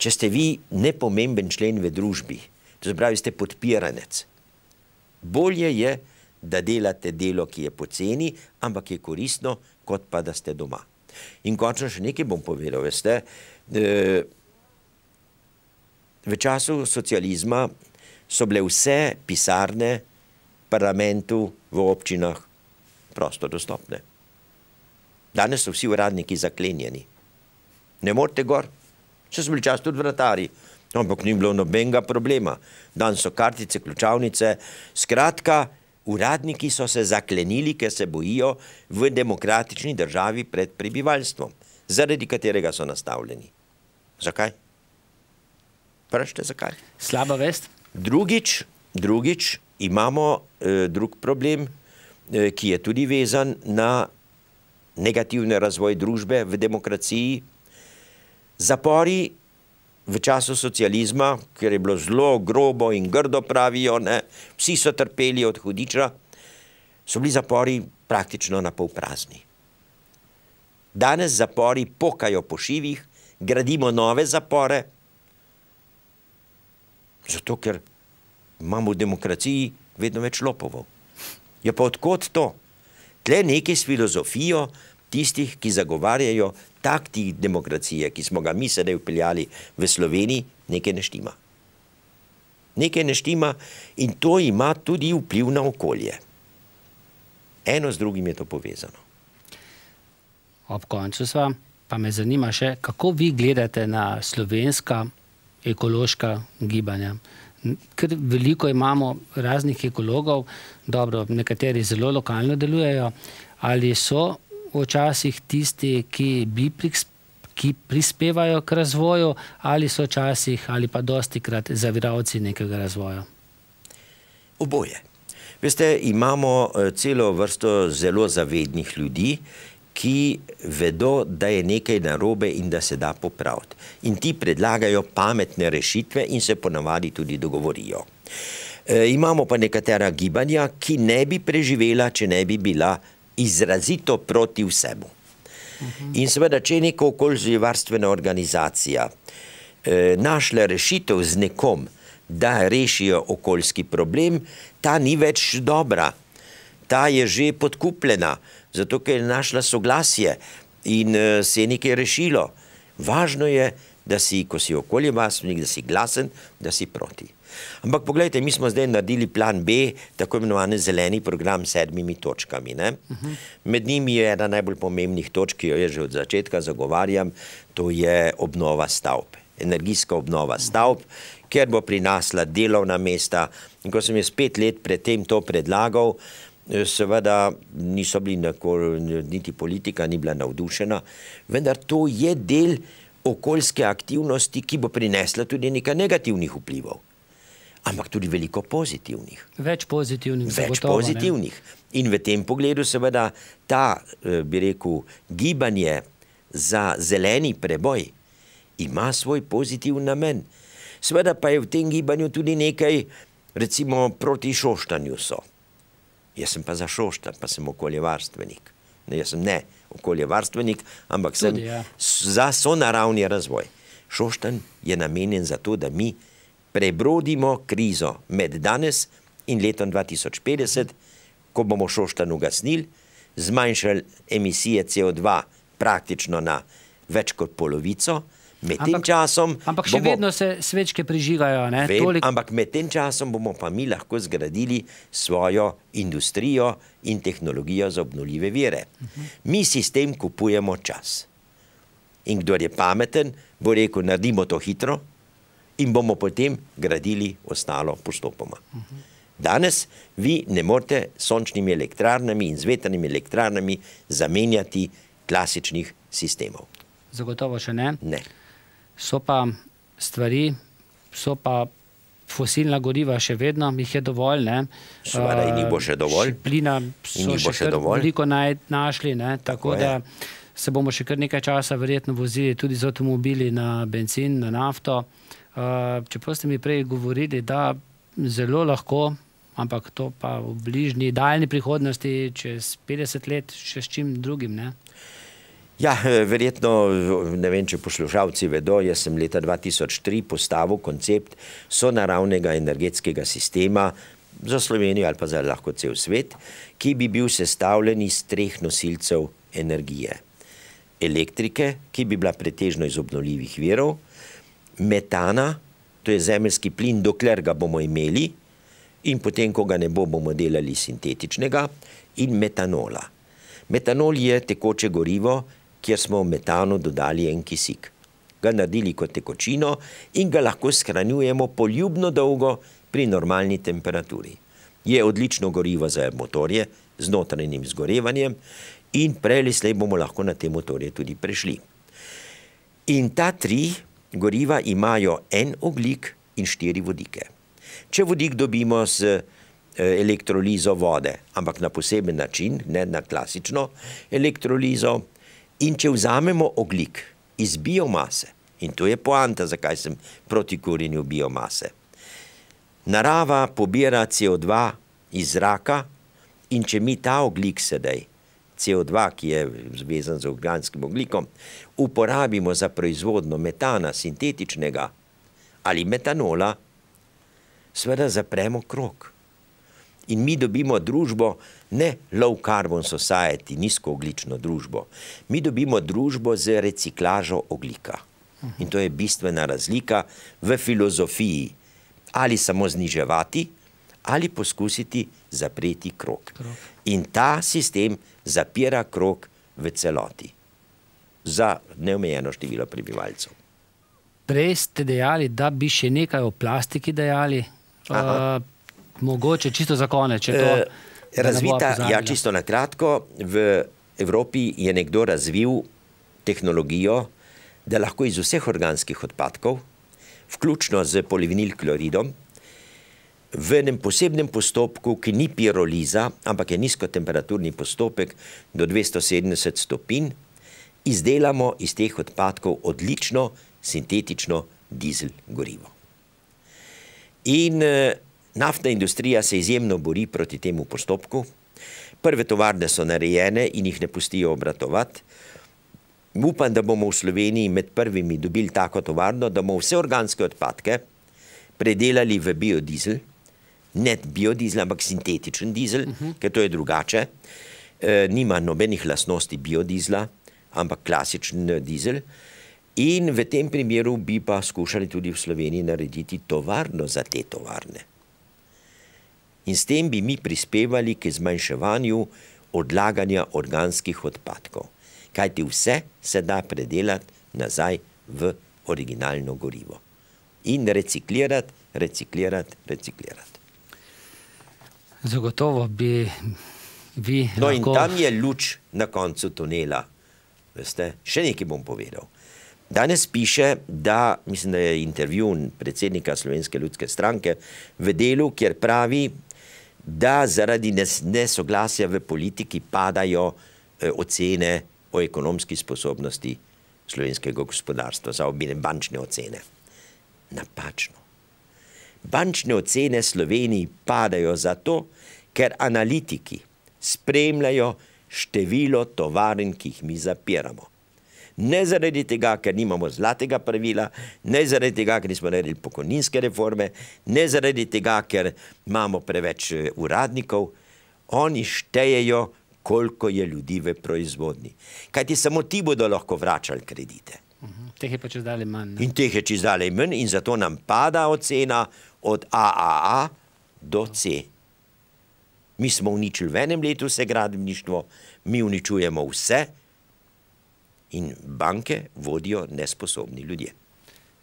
če ste vi nepomemben člen v družbi, to se pravi, ste podpiranec. Bolje je, da delate delo, ki je po ceni, ampak je koristno, kot pa, da ste doma. In končno še nekaj bom povedal, veste, da je, Eh, v času socializma so bile vse pisarne v parlamentu, v občinah prosto dostopne. Danes so vsi uradniki zaklenjeni. Ne morete gor, če so bili čas tudi vratari, ampak ni bilo nobenega problema. Dan so kartice, ključavnice, skratka, uradniki so se zaklenili, ker se bojijo v demokratični državi pred prebivalstvom, zaradi katerega so nastavljeni. Zakaj? Prvište, zakaj? Slaba vest. Drugič, drugič imamo eh, drug problem, eh, ki je tudi vezan na negativni razvoj družbe v demokraciji. Zapori v času socializma, ker je bilo zelo grobo in grdo, pravijo, ne? vsi so trpeli od hudiča, so bili zapori praktično na pol prazni. Danes zapori pokajo po šivih, gradimo nove zapore. Zato, ker imamo v demokraciji vedno več lopovov. Je pa odkot to? Tle nekaj s filozofijo tistih, ki zagovarjajo takti demokracije, ki smo ga mi sedaj upeljali v Sloveniji, nekaj neštima. Nekaj neštima in to ima tudi vpliv na okolje. Eno z drugim je to povezano. Ob koncu sva pa me zanima še, kako vi gledate na slovenska ekološka gibanja. Ker veliko imamo raznih ekologov, dobro, nekateri zelo lokalno delujejo, ali so včasih tisti, ki bi prispevali ki prispevajo k razvoju ali so včasih ali pa dosti krat zaviravci nekega razvoja? Oboje. Veste, imamo eh, celo vrsto zelo zavednih ljudi ki vedo, da je nekaj narobe in da se da popraviti. In ti predlagajo pametne rešitve in se ponavadi tudi dogovorijo. E, imamo pa nekatera gibanja, ki ne bi preživela, če ne bi bila izrazito proti vsemu. Mhm. In seveda, če je neka okoljzivarstvena organizacija e, našla rešitev z nekom, da rešijo okoljski problem, ta ni več dobra, ta je že podkupljena zato ker je našla soglasje in uh, se je nekaj rešilo. Važno je, da si, ko si okolje vasnik, da si glasen, da si proti. Ampak pogledajte, mi smo zdaj naredili plan B, tako imenovani zeleni program s sedmimi točkami. Uh mhm. -huh. Med njimi je ena najbolj pomembnih točk, ki jo je že od začetka zagovarjam, to je obnova stavb, energijska obnova stavb, ker bo prinasla delovna mesta. In ko sem jaz pet let predtem to predlagal, uh, Eh, seveda niso bili nikoli, niti politika ni bila navdušena, vendar to je del okoljske aktivnosti, ki bo prinesla tudi nekaj negativnih vplivov. Ampak tudi veliko pozitivnih. Več pozitivnih. Več gotovo, pozitivnih. In v tem pogledu, seveda, ta, eh, bi rekel, gibanje za zeleni preboj ima svoj pozitiven namen. Seveda pa je v tem gibanju tudi nekaj, recimo, proti šoštanju so. Jaz sem pa za šošta, pa sem okoljevarstvenik. Ne, jaz sem ne okoljevarstvenik, ampak sem ja. za sonaravni razvoj. Šoštan je namenjen za to, da mi prebrodimo krizo med danes in letom 2050, ko bomo šoštan ugasnili, zmanjšali emisije CO2 praktično na več kot polovico, Med tem časom. Ampak še bomo, vedno se svečke prižigajo. Vem, Toliko... Ampak med tem časom bomo pa mi lahko zgradili svojo industrijo in tehnologijo za obnovljive vire. Uh -huh. Mi si s tem kupujemo čas. In kdo je pameten, bo rekel: naredimo to hitro in bomo potem gradili ostalo postopoma. Uh -huh. Danes vi ne morete s sončnimi elektrarnami in zvetrnimi elektrarnami zamenjati klasičnih sistemov. Zagotovo še ne. ne so pa stvari, so pa fosilna goriva še vedno, jih je dovolj. Seveda, in jih bo še eh, dovolj. Plina so še, še veliko naj, našli, ne? tako, tako da se bomo še kar nekaj časa verjetno vozili tudi z avtomobili na benzin, na nafto. Eh, Če pa ste mi prej govorili, da zelo lahko, ampak to pa v bližnji, daljni prihodnosti, čez 50 let, še s čim drugim. Ne? Ja, eh, verjetno, ne vem, če poslušalci vedo, jaz sem leta 2003 postavil koncept sonaravnega energetskega sistema za Slovenijo ali pa za lahko cel svet, ki bi bil sestavljen iz treh nosilcev energije. Elektrike, ki bi bila pretežno iz obnovljivih virov, metana, to je zemljski plin, dokler ga bomo imeli in potem, ko ga ne bo, bomo delali sintetičnega, in metanola. Metanol je tekoče gorivo, kjer smo v metanu dodali en kisik. Ga naredili kot tekočino in ga lahko shranjujemo poljubno dolgo pri normalni temperaturi. Je odlično gorivo za motorje z notranjim zgorevanjem in prej ali slej bomo lahko na te motorje tudi prešli. In ta tri goriva imajo en oglik in štiri vodike. Če vodik dobimo z eh, elektrolizo vode, ampak na poseben način, ne na klasično elektrolizo, In če vzamemo oglik iz biomase, in to je poanta, zakaj sem proti korenju biomase, narava pobira CO2 iz zraka, in če mi ta oglik sedaj, CO2, ki je zvezan z organskim oglikom, uporabimo za proizvodno metana sintetičnega ali metanola, seveda zapremo krok. In mi dobimo družbo, ki je ne low carbon society, nizkooglično družbo. Mi dobimo družbo z reciklažo oglika. In to je bistvena razlika v filozofiji, ali samo zniževati, ali poskusiti zapreti krok. In ta sistem zapira krok v celoti za neomejeno število prebivalcev. Prej ste dejali, da bi še nekaj o plastiki dejali, uh, mogoče čisto za konec. To... Uh, razvita, ja, čisto na kratko, v Evropi je nekdo razvil tehnologijo, da lahko iz vseh organskih odpadkov, vključno z polivinil kloridom, v enem posebnem postopku, ki ni piroliza, ampak je nizkotemperaturni postopek do 270 stopinj, izdelamo iz teh odpadkov odlično sintetično dizel gorivo. In eh, Naftna industrija se izjemno bori proti temu postopku. Prve tovarne so narejene in jih ne pustijo obratovati. Upam, da bomo v Sloveniji med prvimi dobili tako tovarno, da bomo vse organske odpadke predelali v biodizel, ne biodizel, ampak sintetičen dizel, uh mhm. -huh. ker to je drugače. E, nima nobenih lastnosti biodizla, ampak klasičen e, dizel. In v tem primeru bi pa skušali tudi v Sloveniji narediti tovarno za te tovarne in s tem bi mi prispevali k zmanjševanju odlaganja organskih odpadkov. Kajti vse se da predelati nazaj v originalno gorivo in reciklirati, reciklirati, reciklirati. Zagotovo bi vi. No, lahko... in tam je luč na koncu tunela. Veste, še nekaj bom povedal. Danes piše, da, mislim, da je intervju predsednika Slovenske ljudske stranke v delu, kjer pravi, da zaradi nesoglasja v politiki padajo eh, ocene o ekonomski sposobnosti slovenskega gospodarstva, za obine bančne ocene. Napačno. Bančne ocene Sloveniji padajo zato, ker analitiki spremljajo število tovarn, ki jih mi zapiramo ne zaradi tega, ker nimamo zlatega pravila, ne zaradi tega, ker nismo naredili pokojninske reforme, ne zaradi tega, ker imamo preveč eh, uradnikov. Oni štejejo, koliko je ljudi v proizvodni. Kaj ti samo ti bodo lahko vračali kredite? Mhm. Teh je pa čez dalje manj. In teh je čez dalje manj, in zato nam pada ocena od AAA do C. Mi smo uničili v enem letu vse gradništvo, mi uničujemo vse in banke vodijo nesposobni ljudje.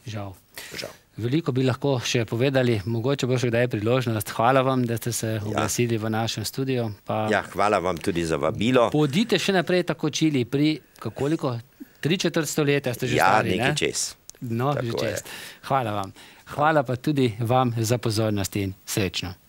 Žal. Žal. Veliko bi lahko še povedali, mogoče bo še kdaj priložnost. Hvala vam, da ste se ja. oglasili ja. v našem studiu. Pa ja, hvala vam tudi za vabilo. Podite še naprej tako čili pri kakoliko? Tri četvrt stoletja ste že ja, stari, ne? Ja, nekaj čez. No, tako že čez. Je. Hvala vam. Hvala pa tudi vam za pozornost in srečno.